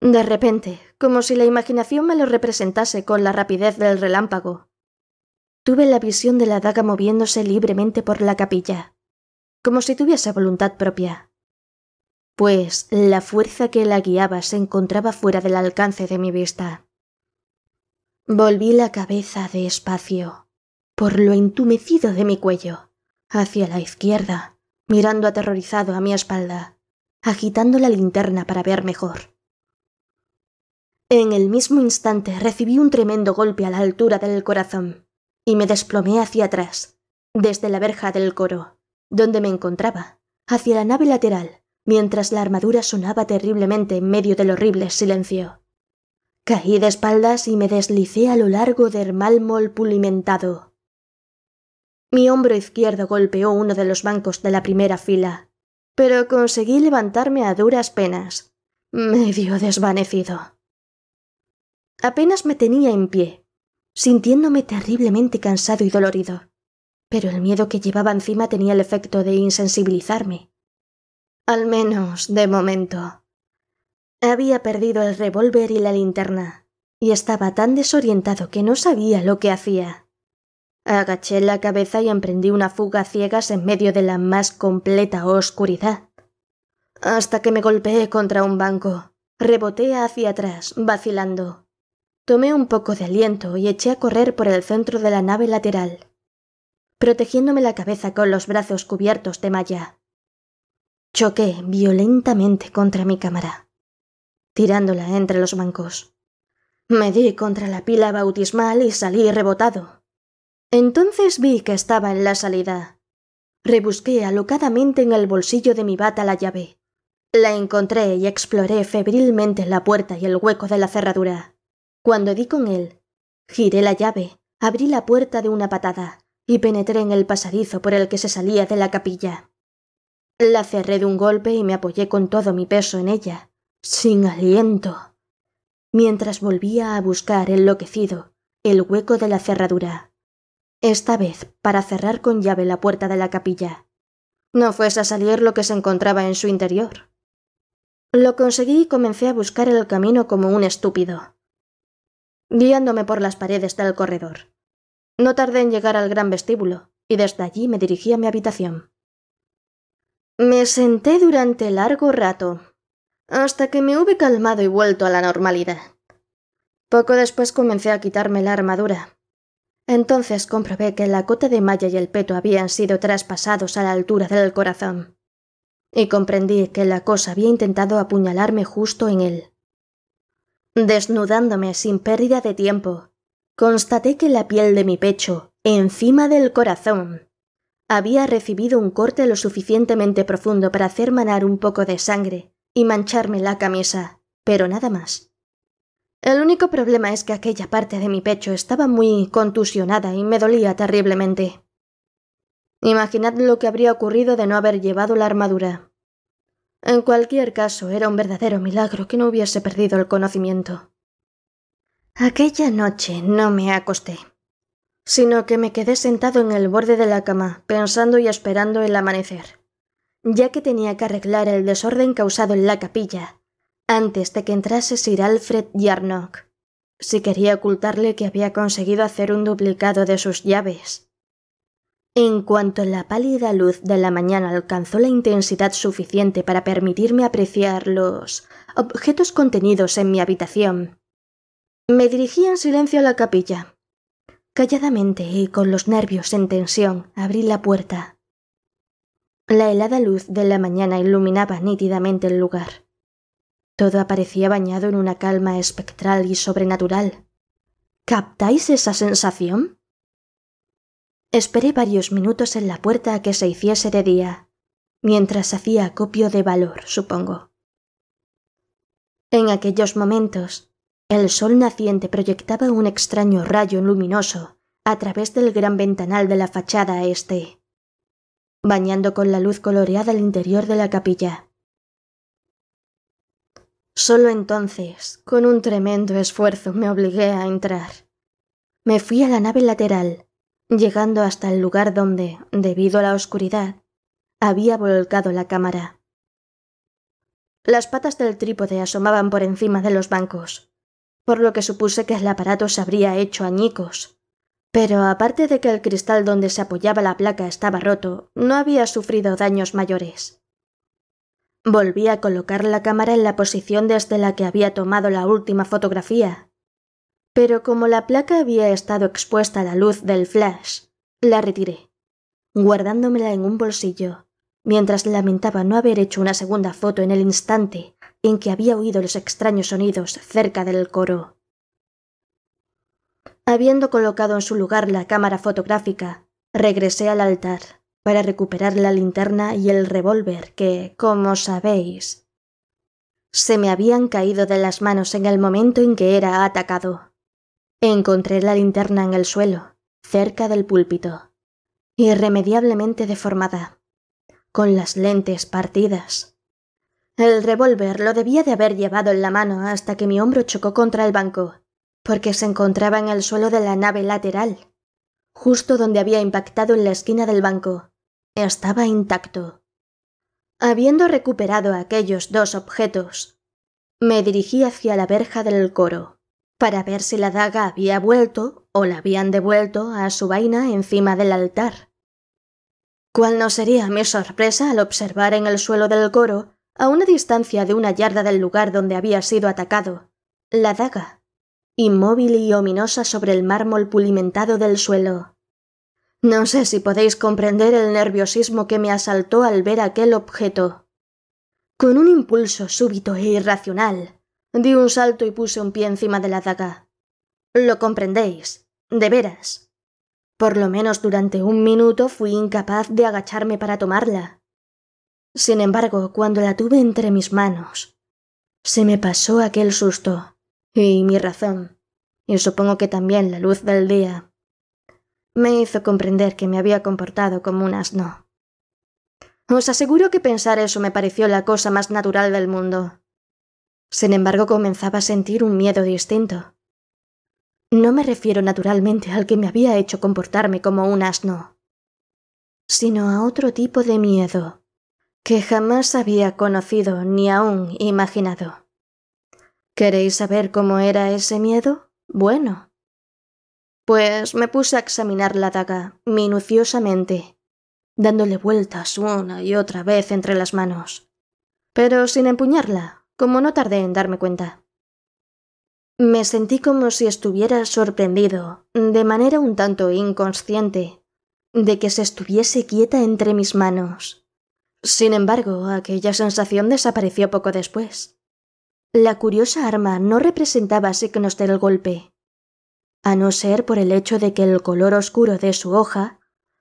De repente, como si la imaginación me lo representase con la rapidez del relámpago, tuve la visión de la daga moviéndose libremente por la capilla, como si tuviese voluntad propia, pues la fuerza que la guiaba se encontraba fuera del alcance de mi vista. Volví la cabeza despacio, por lo entumecido de mi cuello, hacia la izquierda, mirando aterrorizado a mi espalda, agitando la linterna para ver mejor. En el mismo instante recibí un tremendo golpe a la altura del corazón y me desplomé hacia atrás, desde la verja del coro, donde me encontraba, hacia la nave lateral, mientras la armadura sonaba terriblemente en medio del horrible silencio. Caí de espaldas y me deslicé a lo largo del malmol pulimentado. Mi hombro izquierdo golpeó uno de los bancos de la primera fila, pero conseguí levantarme a duras penas, medio desvanecido. Apenas me tenía en pie, sintiéndome terriblemente cansado y dolorido. Pero el miedo que llevaba encima tenía el efecto de insensibilizarme. Al menos, de momento. Había perdido el revólver y la linterna, y estaba tan desorientado que no sabía lo que hacía. Agaché la cabeza y emprendí una fuga a ciegas en medio de la más completa oscuridad. Hasta que me golpeé contra un banco. Reboté hacia atrás, vacilando, Tomé un poco de aliento y eché a correr por el centro de la nave lateral, protegiéndome la cabeza con los brazos cubiertos de malla. Choqué violentamente contra mi cámara, tirándola entre los bancos. Me di contra la pila bautismal y salí rebotado. Entonces vi que estaba en la salida. Rebusqué alocadamente en el bolsillo de mi bata la llave. La encontré y exploré febrilmente la puerta y el hueco de la cerradura. Cuando di con él, giré la llave, abrí la puerta de una patada y penetré en el pasadizo por el que se salía de la capilla. La cerré de un golpe y me apoyé con todo mi peso en ella, sin aliento, mientras volvía a buscar enloquecido el hueco de la cerradura. Esta vez para cerrar con llave la puerta de la capilla. No fuese a salir lo que se encontraba en su interior. Lo conseguí y comencé a buscar el camino como un estúpido guiándome por las paredes del corredor. No tardé en llegar al gran vestíbulo, y desde allí me dirigí a mi habitación. Me senté durante largo rato, hasta que me hube calmado y vuelto a la normalidad. Poco después comencé a quitarme la armadura. Entonces comprobé que la cota de malla y el peto habían sido traspasados a la altura del corazón, y comprendí que la cosa había intentado apuñalarme justo en él. Desnudándome sin pérdida de tiempo, constaté que la piel de mi pecho, encima del corazón, había recibido un corte lo suficientemente profundo para hacer manar un poco de sangre y mancharme la camisa, pero nada más. El único problema es que aquella parte de mi pecho estaba muy contusionada y me dolía terriblemente. Imaginad lo que habría ocurrido de no haber llevado la armadura. En cualquier caso, era un verdadero milagro que no hubiese perdido el conocimiento. Aquella noche no me acosté, sino que me quedé sentado en el borde de la cama, pensando y esperando el amanecer, ya que tenía que arreglar el desorden causado en la capilla, antes de que entrase Sir Alfred Yarnock, si quería ocultarle que había conseguido hacer un duplicado de sus llaves en cuanto la pálida luz de la mañana alcanzó la intensidad suficiente para permitirme apreciar los objetos contenidos en mi habitación, me dirigí en silencio a la capilla. Calladamente y con los nervios en tensión, abrí la puerta. La helada luz de la mañana iluminaba nítidamente el lugar. Todo aparecía bañado en una calma espectral y sobrenatural. ¿Captáis esa sensación? Esperé varios minutos en la puerta a que se hiciese de día, mientras hacía acopio de valor, supongo. En aquellos momentos, el sol naciente proyectaba un extraño rayo luminoso a través del gran ventanal de la fachada este, bañando con la luz coloreada el interior de la capilla. Solo entonces, con un tremendo esfuerzo, me obligué a entrar. Me fui a la nave lateral, llegando hasta el lugar donde, debido a la oscuridad, había volcado la cámara. Las patas del trípode asomaban por encima de los bancos, por lo que supuse que el aparato se habría hecho añicos. Pero aparte de que el cristal donde se apoyaba la placa estaba roto, no había sufrido daños mayores. Volví a colocar la cámara en la posición desde la que había tomado la última fotografía pero como la placa había estado expuesta a la luz del flash, la retiré, guardándomela en un bolsillo, mientras lamentaba no haber hecho una segunda foto en el instante en que había oído los extraños sonidos cerca del coro. Habiendo colocado en su lugar la cámara fotográfica, regresé al altar para recuperar la linterna y el revólver que, como sabéis, se me habían caído de las manos en el momento en que era atacado. Encontré la linterna en el suelo, cerca del púlpito, irremediablemente deformada, con las lentes partidas. El revólver lo debía de haber llevado en la mano hasta que mi hombro chocó contra el banco, porque se encontraba en el suelo de la nave lateral, justo donde había impactado en la esquina del banco. Estaba intacto. Habiendo recuperado aquellos dos objetos, me dirigí hacia la verja del coro para ver si la daga había vuelto o la habían devuelto a su vaina encima del altar. ¿Cuál no sería mi sorpresa al observar en el suelo del coro, a una distancia de una yarda del lugar donde había sido atacado, la daga, inmóvil y ominosa sobre el mármol pulimentado del suelo? No sé si podéis comprender el nerviosismo que me asaltó al ver aquel objeto. Con un impulso súbito e irracional, Di un salto y puse un pie encima de la daga. Lo comprendéis, de veras. Por lo menos durante un minuto fui incapaz de agacharme para tomarla. Sin embargo, cuando la tuve entre mis manos, se me pasó aquel susto, y mi razón, y supongo que también la luz del día, me hizo comprender que me había comportado como un asno. Os aseguro que pensar eso me pareció la cosa más natural del mundo. Sin embargo, comenzaba a sentir un miedo distinto. No me refiero naturalmente al que me había hecho comportarme como un asno, sino a otro tipo de miedo que jamás había conocido ni aún imaginado. ¿Queréis saber cómo era ese miedo? Bueno. Pues me puse a examinar la daga minuciosamente, dándole vueltas una y otra vez entre las manos, pero sin empuñarla, como no tardé en darme cuenta. Me sentí como si estuviera sorprendido, de manera un tanto inconsciente, de que se estuviese quieta entre mis manos. Sin embargo, aquella sensación desapareció poco después. La curiosa arma no representaba signos del golpe, a no ser por el hecho de que el color oscuro de su hoja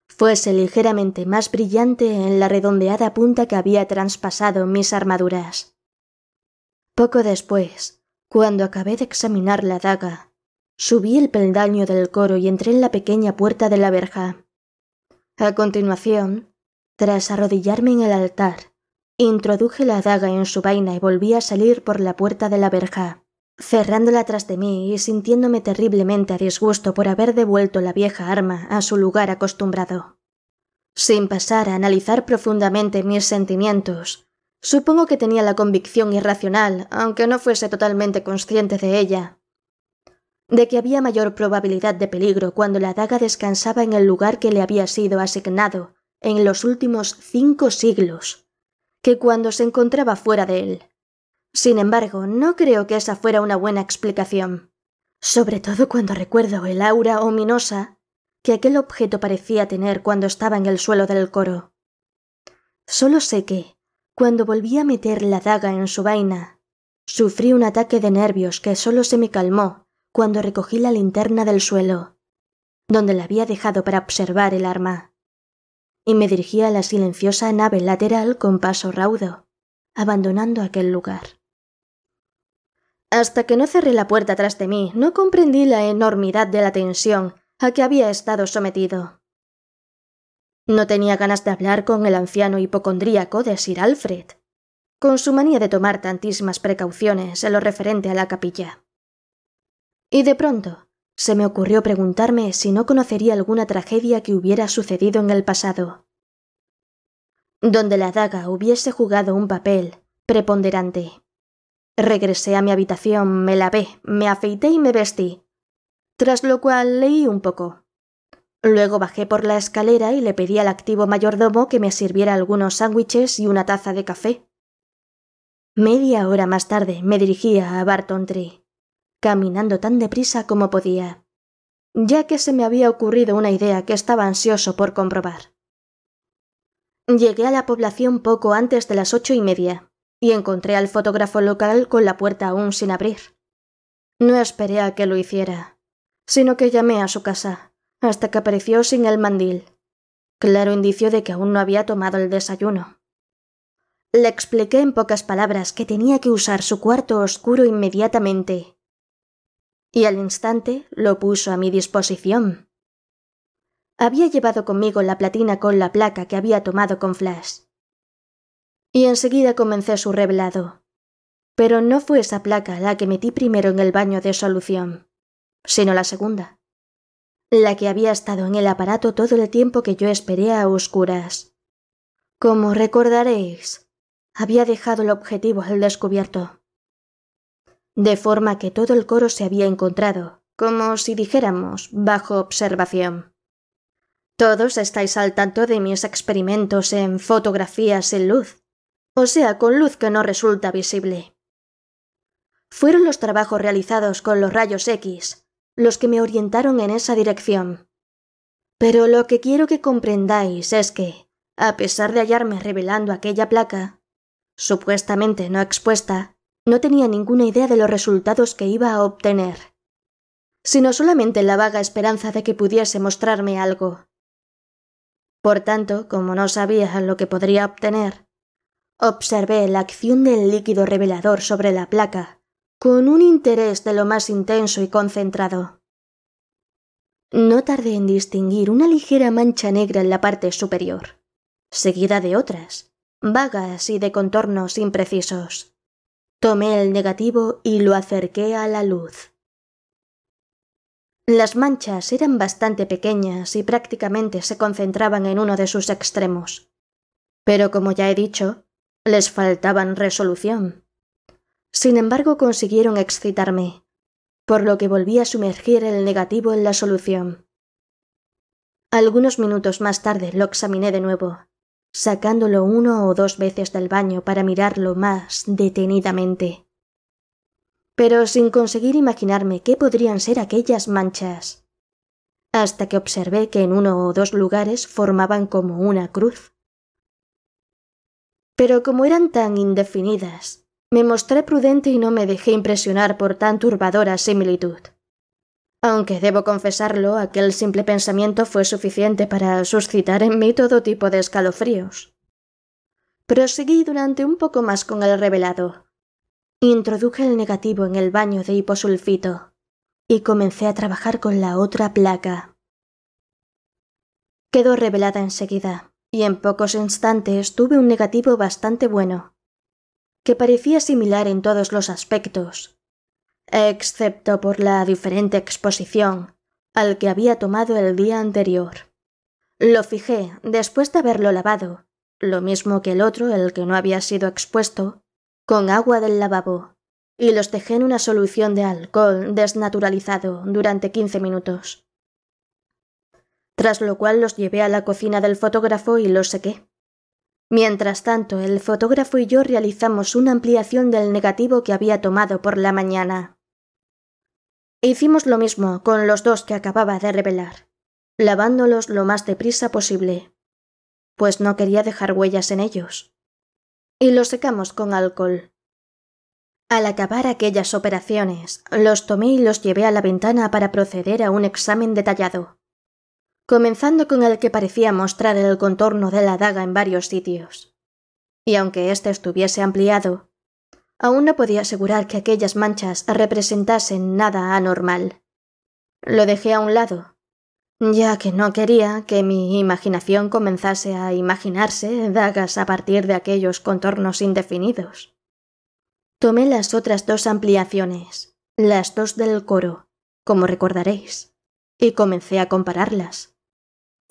fuese ligeramente más brillante en la redondeada punta que había traspasado mis armaduras. Poco después, cuando acabé de examinar la daga, subí el peldaño del coro y entré en la pequeña puerta de la verja. A continuación, tras arrodillarme en el altar, introduje la daga en su vaina y volví a salir por la puerta de la verja, cerrándola tras de mí y sintiéndome terriblemente a disgusto por haber devuelto la vieja arma a su lugar acostumbrado. Sin pasar a analizar profundamente mis sentimientos, Supongo que tenía la convicción irracional, aunque no fuese totalmente consciente de ella, de que había mayor probabilidad de peligro cuando la daga descansaba en el lugar que le había sido asignado en los últimos cinco siglos, que cuando se encontraba fuera de él. Sin embargo, no creo que esa fuera una buena explicación, sobre todo cuando recuerdo el aura ominosa que aquel objeto parecía tener cuando estaba en el suelo del coro. Solo sé que, cuando volví a meter la daga en su vaina, sufrí un ataque de nervios que solo se me calmó cuando recogí la linterna del suelo, donde la había dejado para observar el arma, y me dirigí a la silenciosa nave lateral con paso raudo, abandonando aquel lugar. Hasta que no cerré la puerta tras de mí, no comprendí la enormidad de la tensión a que había estado sometido. No tenía ganas de hablar con el anciano hipocondríaco de Sir Alfred, con su manía de tomar tantísimas precauciones en lo referente a la capilla. Y de pronto, se me ocurrió preguntarme si no conocería alguna tragedia que hubiera sucedido en el pasado, donde la daga hubiese jugado un papel preponderante. Regresé a mi habitación, me lavé, me afeité y me vestí, tras lo cual leí un poco. Luego bajé por la escalera y le pedí al activo mayordomo que me sirviera algunos sándwiches y una taza de café. Media hora más tarde me dirigía a Barton Tree, caminando tan deprisa como podía, ya que se me había ocurrido una idea que estaba ansioso por comprobar. Llegué a la población poco antes de las ocho y media, y encontré al fotógrafo local con la puerta aún sin abrir. No esperé a que lo hiciera, sino que llamé a su casa hasta que apareció sin el mandil. Claro indicio de que aún no había tomado el desayuno. Le expliqué en pocas palabras que tenía que usar su cuarto oscuro inmediatamente. Y al instante lo puso a mi disposición. Había llevado conmigo la platina con la placa que había tomado con Flash. Y enseguida comencé su revelado. Pero no fue esa placa la que metí primero en el baño de solución, sino la segunda la que había estado en el aparato todo el tiempo que yo esperé a oscuras. Como recordaréis, había dejado el objetivo al descubierto. De forma que todo el coro se había encontrado, como si dijéramos, bajo observación. Todos estáis al tanto de mis experimentos en fotografías sin luz, o sea, con luz que no resulta visible. Fueron los trabajos realizados con los rayos X los que me orientaron en esa dirección. Pero lo que quiero que comprendáis es que, a pesar de hallarme revelando aquella placa, supuestamente no expuesta, no tenía ninguna idea de los resultados que iba a obtener, sino solamente la vaga esperanza de que pudiese mostrarme algo. Por tanto, como no sabía lo que podría obtener, observé la acción del líquido revelador sobre la placa con un interés de lo más intenso y concentrado. No tardé en distinguir una ligera mancha negra en la parte superior, seguida de otras, vagas y de contornos imprecisos. Tomé el negativo y lo acerqué a la luz. Las manchas eran bastante pequeñas y prácticamente se concentraban en uno de sus extremos. Pero como ya he dicho, les faltaban resolución. Sin embargo, consiguieron excitarme, por lo que volví a sumergir el negativo en la solución. Algunos minutos más tarde lo examiné de nuevo, sacándolo uno o dos veces del baño para mirarlo más detenidamente. Pero sin conseguir imaginarme qué podrían ser aquellas manchas, hasta que observé que en uno o dos lugares formaban como una cruz. Pero como eran tan indefinidas, me mostré prudente y no me dejé impresionar por tan turbadora similitud. Aunque debo confesarlo, aquel simple pensamiento fue suficiente para suscitar en mí todo tipo de escalofríos. Proseguí durante un poco más con el revelado. Introduje el negativo en el baño de hiposulfito y comencé a trabajar con la otra placa. Quedó revelada enseguida, y en pocos instantes tuve un negativo bastante bueno que parecía similar en todos los aspectos, excepto por la diferente exposición al que había tomado el día anterior. Lo fijé después de haberlo lavado, lo mismo que el otro, el que no había sido expuesto, con agua del lavabo, y los dejé en una solución de alcohol desnaturalizado durante quince minutos. Tras lo cual los llevé a la cocina del fotógrafo y los sequé. Mientras tanto, el fotógrafo y yo realizamos una ampliación del negativo que había tomado por la mañana. Hicimos lo mismo con los dos que acababa de revelar, lavándolos lo más deprisa posible, pues no quería dejar huellas en ellos. Y los secamos con alcohol. Al acabar aquellas operaciones, los tomé y los llevé a la ventana para proceder a un examen detallado comenzando con el que parecía mostrar el contorno de la daga en varios sitios. Y aunque éste estuviese ampliado, aún no podía asegurar que aquellas manchas representasen nada anormal. Lo dejé a un lado, ya que no quería que mi imaginación comenzase a imaginarse dagas a partir de aquellos contornos indefinidos. Tomé las otras dos ampliaciones, las dos del coro, como recordaréis, y comencé a compararlas.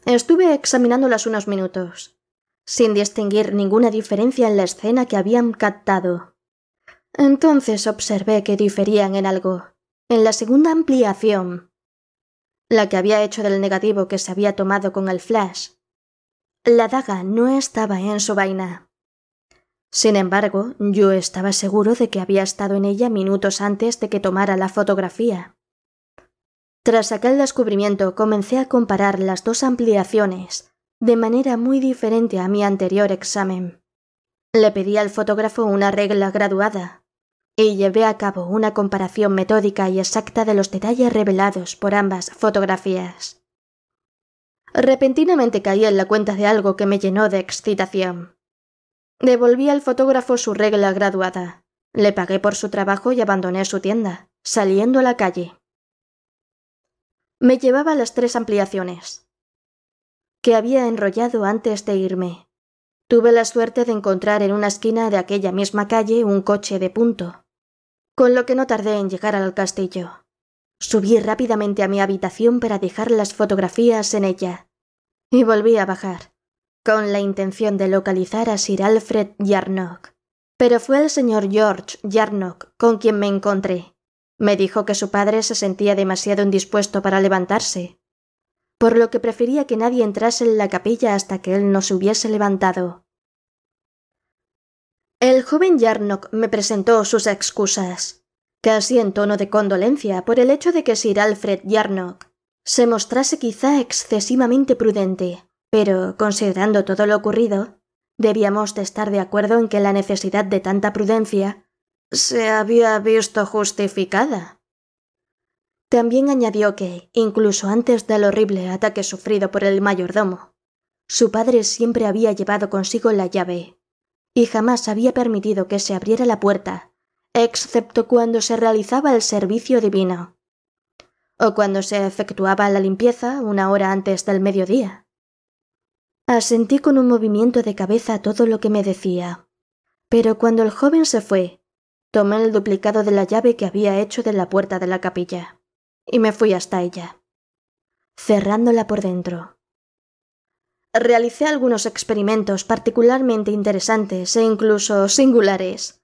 Estuve examinándolas unos minutos, sin distinguir ninguna diferencia en la escena que habían captado. Entonces observé que diferían en algo, en la segunda ampliación, la que había hecho del negativo que se había tomado con el flash. La daga no estaba en su vaina. Sin embargo, yo estaba seguro de que había estado en ella minutos antes de que tomara la fotografía. Tras aquel descubrimiento comencé a comparar las dos ampliaciones, de manera muy diferente a mi anterior examen. Le pedí al fotógrafo una regla graduada, y llevé a cabo una comparación metódica y exacta de los detalles revelados por ambas fotografías. Repentinamente caí en la cuenta de algo que me llenó de excitación. Devolví al fotógrafo su regla graduada. Le pagué por su trabajo y abandoné su tienda, saliendo a la calle. Me llevaba las tres ampliaciones que había enrollado antes de irme. Tuve la suerte de encontrar en una esquina de aquella misma calle un coche de punto, con lo que no tardé en llegar al castillo. Subí rápidamente a mi habitación para dejar las fotografías en ella, y volví a bajar, con la intención de localizar a Sir Alfred Yarnock. Pero fue el señor George Yarnock con quien me encontré. Me dijo que su padre se sentía demasiado indispuesto para levantarse, por lo que prefería que nadie entrase en la capilla hasta que él no se hubiese levantado. El joven Yarnock me presentó sus excusas, casi en tono de condolencia por el hecho de que Sir Alfred Yarnock se mostrase quizá excesivamente prudente, pero considerando todo lo ocurrido, debíamos de estar de acuerdo en que la necesidad de tanta prudencia se había visto justificada. También añadió que, incluso antes del horrible ataque sufrido por el mayordomo, su padre siempre había llevado consigo la llave y jamás había permitido que se abriera la puerta, excepto cuando se realizaba el servicio divino o cuando se efectuaba la limpieza una hora antes del mediodía. Asentí con un movimiento de cabeza todo lo que me decía, pero cuando el joven se fue, Tomé el duplicado de la llave que había hecho de la puerta de la capilla y me fui hasta ella, cerrándola por dentro. Realicé algunos experimentos particularmente interesantes e incluso singulares,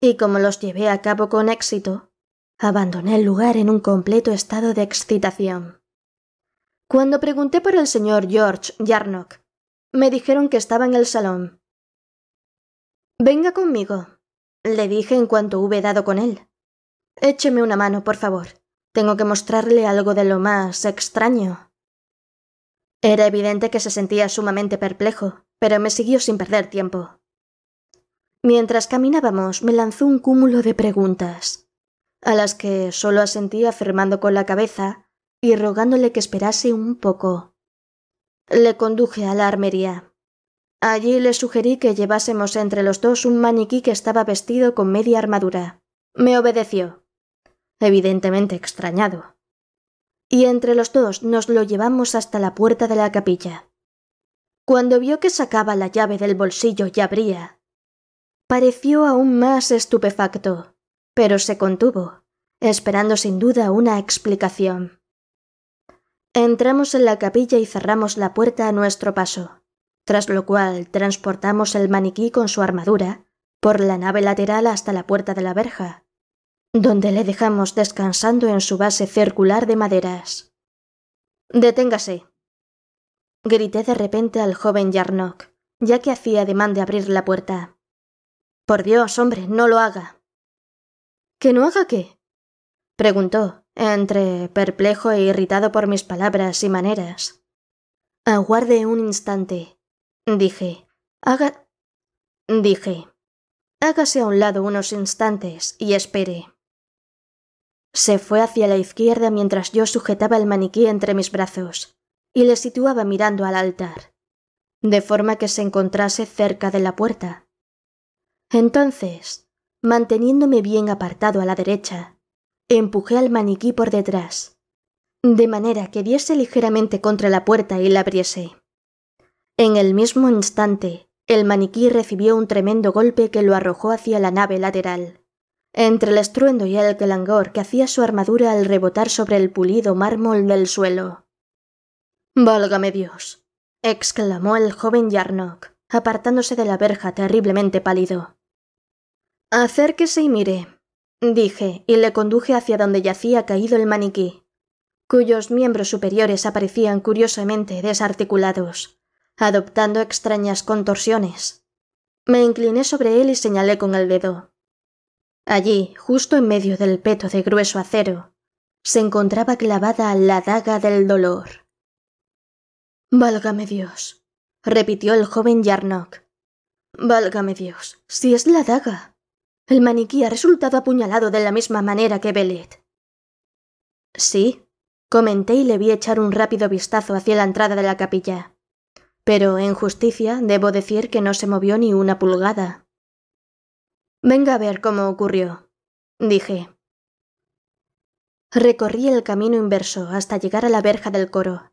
y como los llevé a cabo con éxito, abandoné el lugar en un completo estado de excitación. Cuando pregunté por el señor George Yarnock, me dijeron que estaba en el salón. Venga conmigo, le dije en cuanto hube dado con él. Écheme una mano, por favor. Tengo que mostrarle algo de lo más extraño. Era evidente que se sentía sumamente perplejo, pero me siguió sin perder tiempo. Mientras caminábamos, me lanzó un cúmulo de preguntas, a las que solo asentí afirmando con la cabeza y rogándole que esperase un poco. Le conduje a la armería. Allí le sugerí que llevásemos entre los dos un maniquí que estaba vestido con media armadura. Me obedeció, evidentemente extrañado. Y entre los dos nos lo llevamos hasta la puerta de la capilla. Cuando vio que sacaba la llave del bolsillo y abría, pareció aún más estupefacto, pero se contuvo, esperando sin duda una explicación. Entramos en la capilla y cerramos la puerta a nuestro paso tras lo cual transportamos el maniquí con su armadura por la nave lateral hasta la puerta de la verja, donde le dejamos descansando en su base circular de maderas. Deténgase. Grité de repente al joven Yarnock, ya que hacía demanda de abrir la puerta. Por Dios, hombre, no lo haga. ¿Que no haga qué? preguntó, entre perplejo e irritado por mis palabras y maneras. Aguarde un instante, Dije, haga... Dije, hágase a un lado unos instantes y espere. Se fue hacia la izquierda mientras yo sujetaba el maniquí entre mis brazos y le situaba mirando al altar, de forma que se encontrase cerca de la puerta. Entonces, manteniéndome bien apartado a la derecha, empujé al maniquí por detrás, de manera que diese ligeramente contra la puerta y la abriese. En el mismo instante, el maniquí recibió un tremendo golpe que lo arrojó hacia la nave lateral. Entre el estruendo y el clangor que hacía su armadura al rebotar sobre el pulido mármol del suelo. Válgame Dios. exclamó el joven Yarnock, apartándose de la verja terriblemente pálido. Acérquese y mire, dije, y le conduje hacia donde yacía caído el maniquí, cuyos miembros superiores aparecían curiosamente desarticulados, adoptando extrañas contorsiones. Me incliné sobre él y señalé con el dedo. Allí, justo en medio del peto de grueso acero, se encontraba clavada la daga del dolor. Válgame Dios, repitió el joven Yarnock. Válgame Dios, si es la daga. El maniquí ha resultado apuñalado de la misma manera que Belet. Sí, comenté y le vi echar un rápido vistazo hacia la entrada de la capilla pero en justicia debo decir que no se movió ni una pulgada. Venga a ver cómo ocurrió, dije. Recorrí el camino inverso hasta llegar a la verja del coro.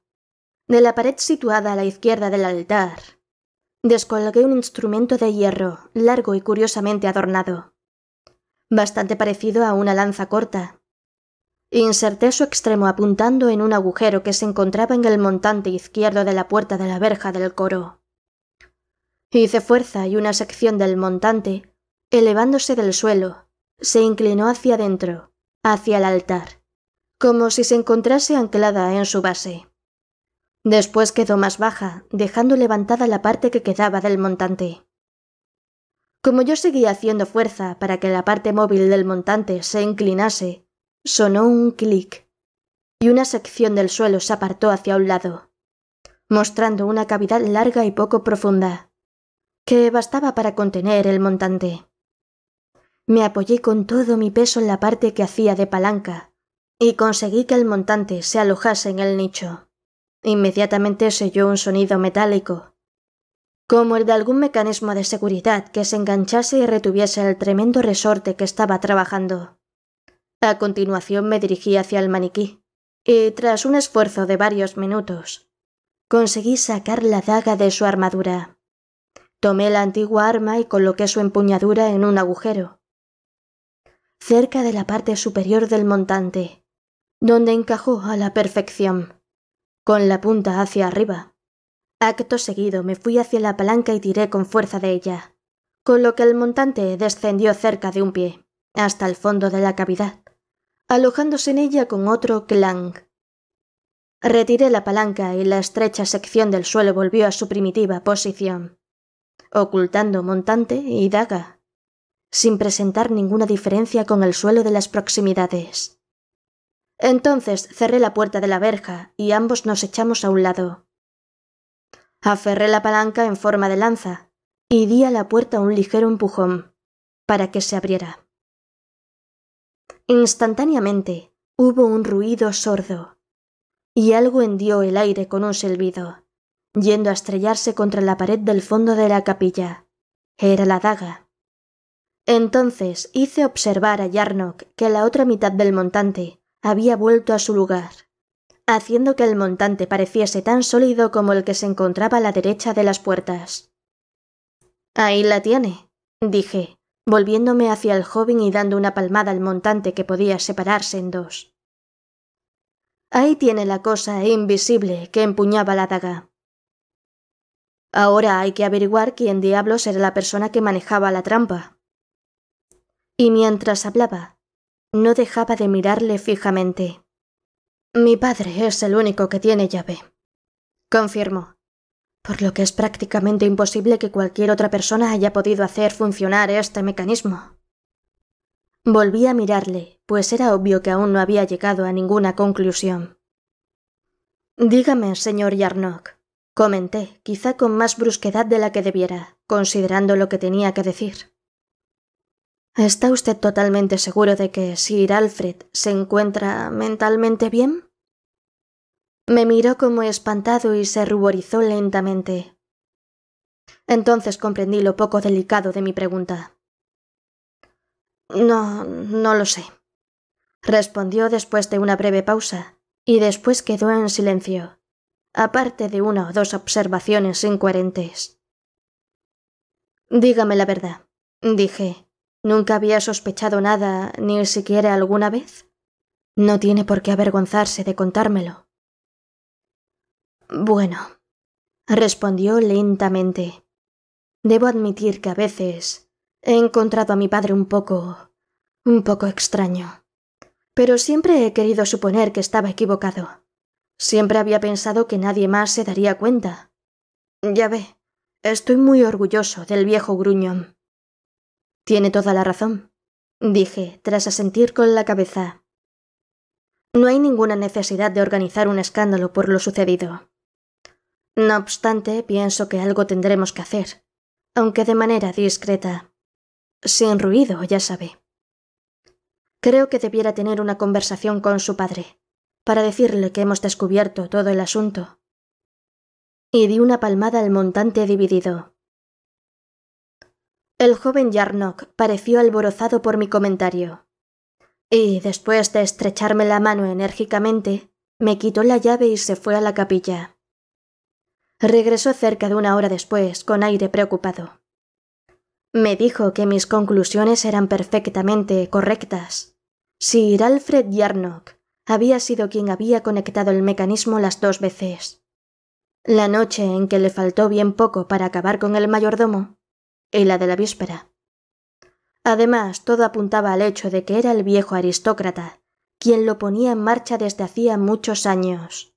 De la pared situada a la izquierda del altar, descolgué un instrumento de hierro, largo y curiosamente adornado, bastante parecido a una lanza corta, Inserté su extremo apuntando en un agujero que se encontraba en el montante izquierdo de la puerta de la verja del coro. Hice fuerza y una sección del montante, elevándose del suelo, se inclinó hacia adentro, hacia el altar, como si se encontrase anclada en su base. Después quedó más baja, dejando levantada la parte que quedaba del montante. Como yo seguía haciendo fuerza para que la parte móvil del montante se inclinase, Sonó un clic, y una sección del suelo se apartó hacia un lado, mostrando una cavidad larga y poco profunda, que bastaba para contener el montante. Me apoyé con todo mi peso en la parte que hacía de palanca, y conseguí que el montante se alojase en el nicho. Inmediatamente se oyó un sonido metálico, como el de algún mecanismo de seguridad que se enganchase y retuviese el tremendo resorte que estaba trabajando. A continuación me dirigí hacia el maniquí, y tras un esfuerzo de varios minutos, conseguí sacar la daga de su armadura. Tomé la antigua arma y coloqué su empuñadura en un agujero, cerca de la parte superior del montante, donde encajó a la perfección, con la punta hacia arriba. Acto seguido me fui hacia la palanca y tiré con fuerza de ella, con lo que el montante descendió cerca de un pie, hasta el fondo de la cavidad alojándose en ella con otro clang. Retiré la palanca y la estrecha sección del suelo volvió a su primitiva posición, ocultando montante y daga, sin presentar ninguna diferencia con el suelo de las proximidades. Entonces cerré la puerta de la verja y ambos nos echamos a un lado. Aferré la palanca en forma de lanza y di a la puerta un ligero empujón para que se abriera. Instantáneamente hubo un ruido sordo, y algo hendió el aire con un silbido, yendo a estrellarse contra la pared del fondo de la capilla. Era la daga. Entonces hice observar a Yarnock que la otra mitad del montante había vuelto a su lugar, haciendo que el montante pareciese tan sólido como el que se encontraba a la derecha de las puertas. Ahí la tiene, dije, volviéndome hacia el joven y dando una palmada al montante que podía separarse en dos. Ahí tiene la cosa e invisible que empuñaba la daga. Ahora hay que averiguar quién diablos era la persona que manejaba la trampa. Y mientras hablaba, no dejaba de mirarle fijamente. Mi padre es el único que tiene llave. confirmó por lo que es prácticamente imposible que cualquier otra persona haya podido hacer funcionar este mecanismo. Volví a mirarle, pues era obvio que aún no había llegado a ninguna conclusión. Dígame, señor Yarnock, comenté, quizá con más brusquedad de la que debiera, considerando lo que tenía que decir. ¿Está usted totalmente seguro de que Sir Alfred se encuentra mentalmente bien? Me miró como espantado y se ruborizó lentamente. Entonces comprendí lo poco delicado de mi pregunta. No, no lo sé. Respondió después de una breve pausa, y después quedó en silencio, aparte de una o dos observaciones incoherentes. Dígame la verdad, dije. ¿Nunca había sospechado nada, ni siquiera alguna vez? No tiene por qué avergonzarse de contármelo. Bueno, respondió lentamente. Debo admitir que a veces he encontrado a mi padre un poco... un poco extraño. Pero siempre he querido suponer que estaba equivocado. Siempre había pensado que nadie más se daría cuenta. Ya ve, estoy muy orgulloso del viejo gruñón. Tiene toda la razón, dije, tras asentir con la cabeza. No hay ninguna necesidad de organizar un escándalo por lo sucedido. No obstante, pienso que algo tendremos que hacer, aunque de manera discreta. Sin ruido, ya sabe. Creo que debiera tener una conversación con su padre, para decirle que hemos descubierto todo el asunto. Y di una palmada al montante dividido. El joven Yarnock pareció alborozado por mi comentario. Y después de estrecharme la mano enérgicamente, me quitó la llave y se fue a la capilla. Regresó cerca de una hora después, con aire preocupado. Me dijo que mis conclusiones eran perfectamente correctas. Sir Alfred Yarnock había sido quien había conectado el mecanismo las dos veces. La noche en que le faltó bien poco para acabar con el mayordomo y la de la víspera. Además, todo apuntaba al hecho de que era el viejo aristócrata quien lo ponía en marcha desde hacía muchos años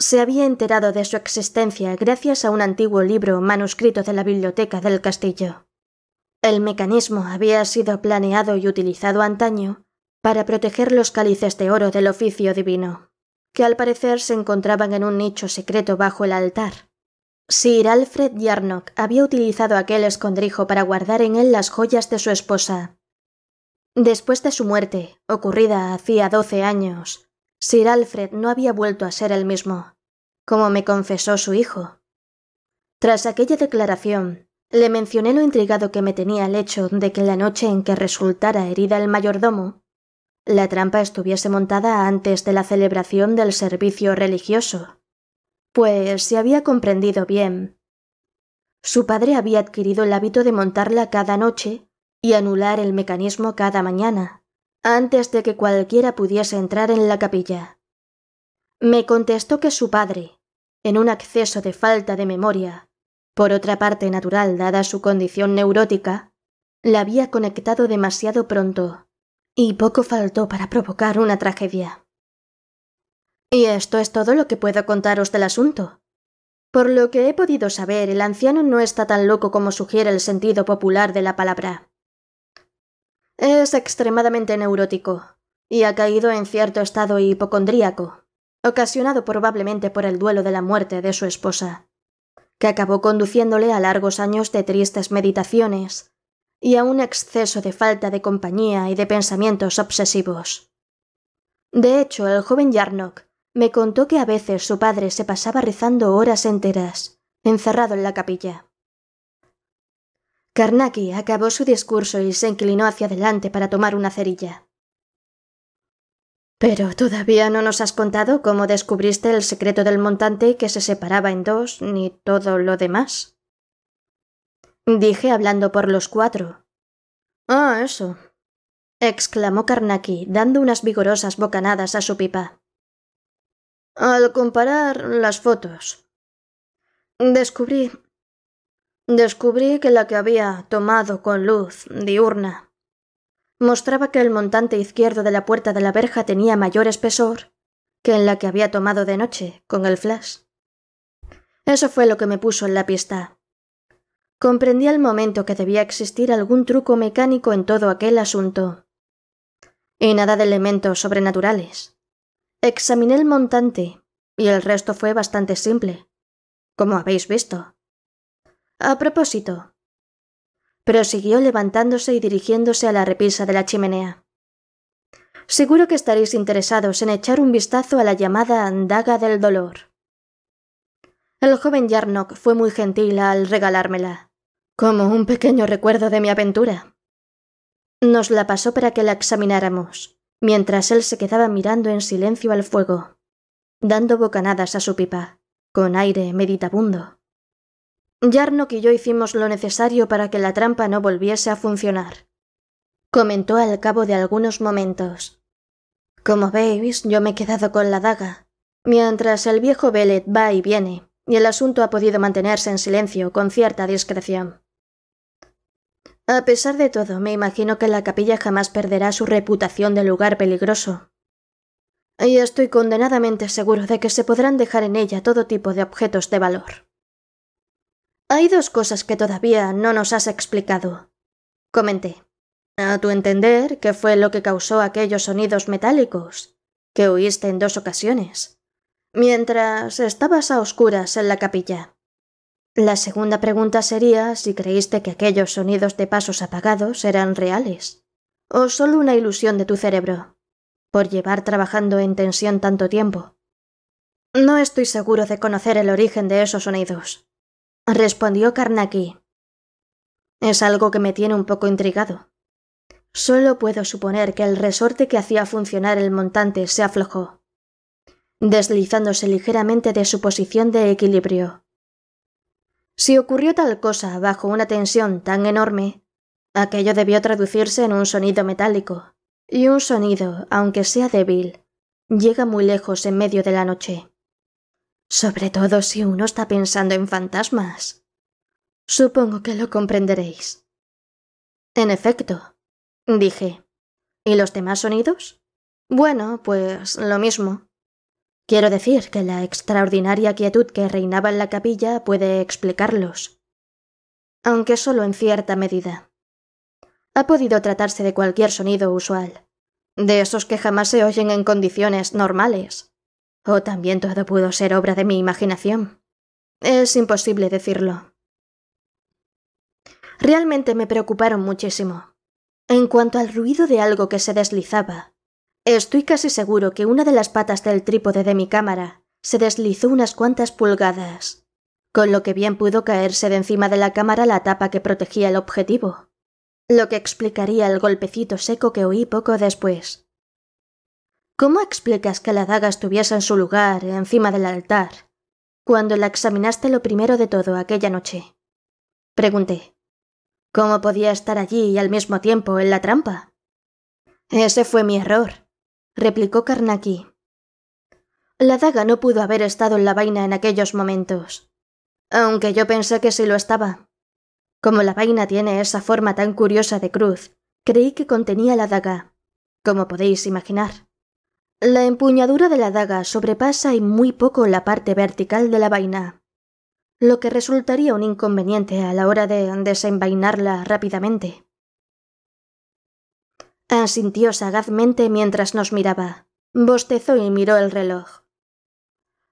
se había enterado de su existencia gracias a un antiguo libro manuscrito de la biblioteca del castillo. El mecanismo había sido planeado y utilizado antaño para proteger los cálices de oro del oficio divino, que al parecer se encontraban en un nicho secreto bajo el altar. Sir Alfred Yarnock había utilizado aquel escondrijo para guardar en él las joyas de su esposa. Después de su muerte, ocurrida hacía doce años, Sir Alfred no había vuelto a ser el mismo, como me confesó su hijo. Tras aquella declaración, le mencioné lo intrigado que me tenía el hecho de que la noche en que resultara herida el mayordomo, la trampa estuviese montada antes de la celebración del servicio religioso. Pues se había comprendido bien. Su padre había adquirido el hábito de montarla cada noche y anular el mecanismo cada mañana antes de que cualquiera pudiese entrar en la capilla. Me contestó que su padre, en un acceso de falta de memoria, por otra parte natural dada su condición neurótica, la había conectado demasiado pronto, y poco faltó para provocar una tragedia. Y esto es todo lo que puedo contaros del asunto. Por lo que he podido saber, el anciano no está tan loco como sugiere el sentido popular de la palabra. Es extremadamente neurótico y ha caído en cierto estado hipocondríaco, ocasionado probablemente por el duelo de la muerte de su esposa, que acabó conduciéndole a largos años de tristes meditaciones y a un exceso de falta de compañía y de pensamientos obsesivos. De hecho, el joven Yarnock me contó que a veces su padre se pasaba rezando horas enteras, encerrado en la capilla. Carnacki acabó su discurso y se inclinó hacia adelante para tomar una cerilla. Pero todavía no nos has contado cómo descubriste el secreto del montante que se separaba en dos, ni todo lo demás. Dije hablando por los cuatro. Ah, eso. exclamó Carnacki, dando unas vigorosas bocanadas a su pipa. Al comparar las fotos. Descubrí Descubrí que la que había tomado con luz diurna mostraba que el montante izquierdo de la puerta de la verja tenía mayor espesor que en la que había tomado de noche con el flash. Eso fue lo que me puso en la pista. Comprendí al momento que debía existir algún truco mecánico en todo aquel asunto. Y nada de elementos sobrenaturales. Examiné el montante, y el resto fue bastante simple, como habéis visto. A propósito, prosiguió levantándose y dirigiéndose a la repisa de la chimenea. Seguro que estaréis interesados en echar un vistazo a la llamada Andaga del dolor. El joven Yarnock fue muy gentil al regalármela, como un pequeño recuerdo de mi aventura. Nos la pasó para que la examináramos, mientras él se quedaba mirando en silencio al fuego, dando bocanadas a su pipa, con aire meditabundo. Yarnock y yo hicimos lo necesario para que la trampa no volviese a funcionar. Comentó al cabo de algunos momentos. Como veis, yo me he quedado con la daga, mientras el viejo Bellet va y viene, y el asunto ha podido mantenerse en silencio con cierta discreción. A pesar de todo, me imagino que la capilla jamás perderá su reputación de lugar peligroso. Y estoy condenadamente seguro de que se podrán dejar en ella todo tipo de objetos de valor. Hay dos cosas que todavía no nos has explicado, comenté. A tu entender, ¿qué fue lo que causó aquellos sonidos metálicos que oíste en dos ocasiones? Mientras estabas a oscuras en la capilla. La segunda pregunta sería si creíste que aquellos sonidos de pasos apagados eran reales, o solo una ilusión de tu cerebro, por llevar trabajando en tensión tanto tiempo. No estoy seguro de conocer el origen de esos sonidos, respondió Carnacki. Es algo que me tiene un poco intrigado. Solo puedo suponer que el resorte que hacía funcionar el montante se aflojó, deslizándose ligeramente de su posición de equilibrio. Si ocurrió tal cosa bajo una tensión tan enorme, aquello debió traducirse en un sonido metálico, y un sonido, aunque sea débil, llega muy lejos en medio de la noche sobre todo si uno está pensando en fantasmas. Supongo que lo comprenderéis. En efecto, dije. ¿Y los demás sonidos? Bueno, pues lo mismo. Quiero decir que la extraordinaria quietud que reinaba en la capilla puede explicarlos, aunque solo en cierta medida. Ha podido tratarse de cualquier sonido usual, de esos que jamás se oyen en condiciones normales, o oh, también todo pudo ser obra de mi imaginación. Es imposible decirlo. Realmente me preocuparon muchísimo. En cuanto al ruido de algo que se deslizaba, estoy casi seguro que una de las patas del trípode de mi cámara se deslizó unas cuantas pulgadas, con lo que bien pudo caerse de encima de la cámara la tapa que protegía el objetivo, lo que explicaría el golpecito seco que oí poco después. ¿Cómo explicas que la daga estuviese en su lugar, encima del altar, cuando la examinaste lo primero de todo aquella noche? Pregunté. ¿Cómo podía estar allí y al mismo tiempo en la trampa? Ese fue mi error, replicó Carnacki. La daga no pudo haber estado en la vaina en aquellos momentos, aunque yo pensé que sí lo estaba. Como la vaina tiene esa forma tan curiosa de cruz, creí que contenía la daga, como podéis imaginar. La empuñadura de la daga sobrepasa y muy poco la parte vertical de la vaina, lo que resultaría un inconveniente a la hora de desenvainarla rápidamente. Asintió sagazmente mientras nos miraba. Bostezó y miró el reloj.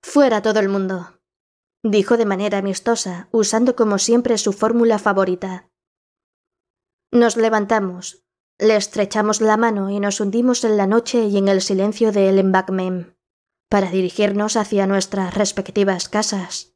Fuera todo el mundo, dijo de manera amistosa, usando como siempre su fórmula favorita. Nos levantamos, le estrechamos la mano y nos hundimos en la noche y en el silencio del embankment para dirigirnos hacia nuestras respectivas casas.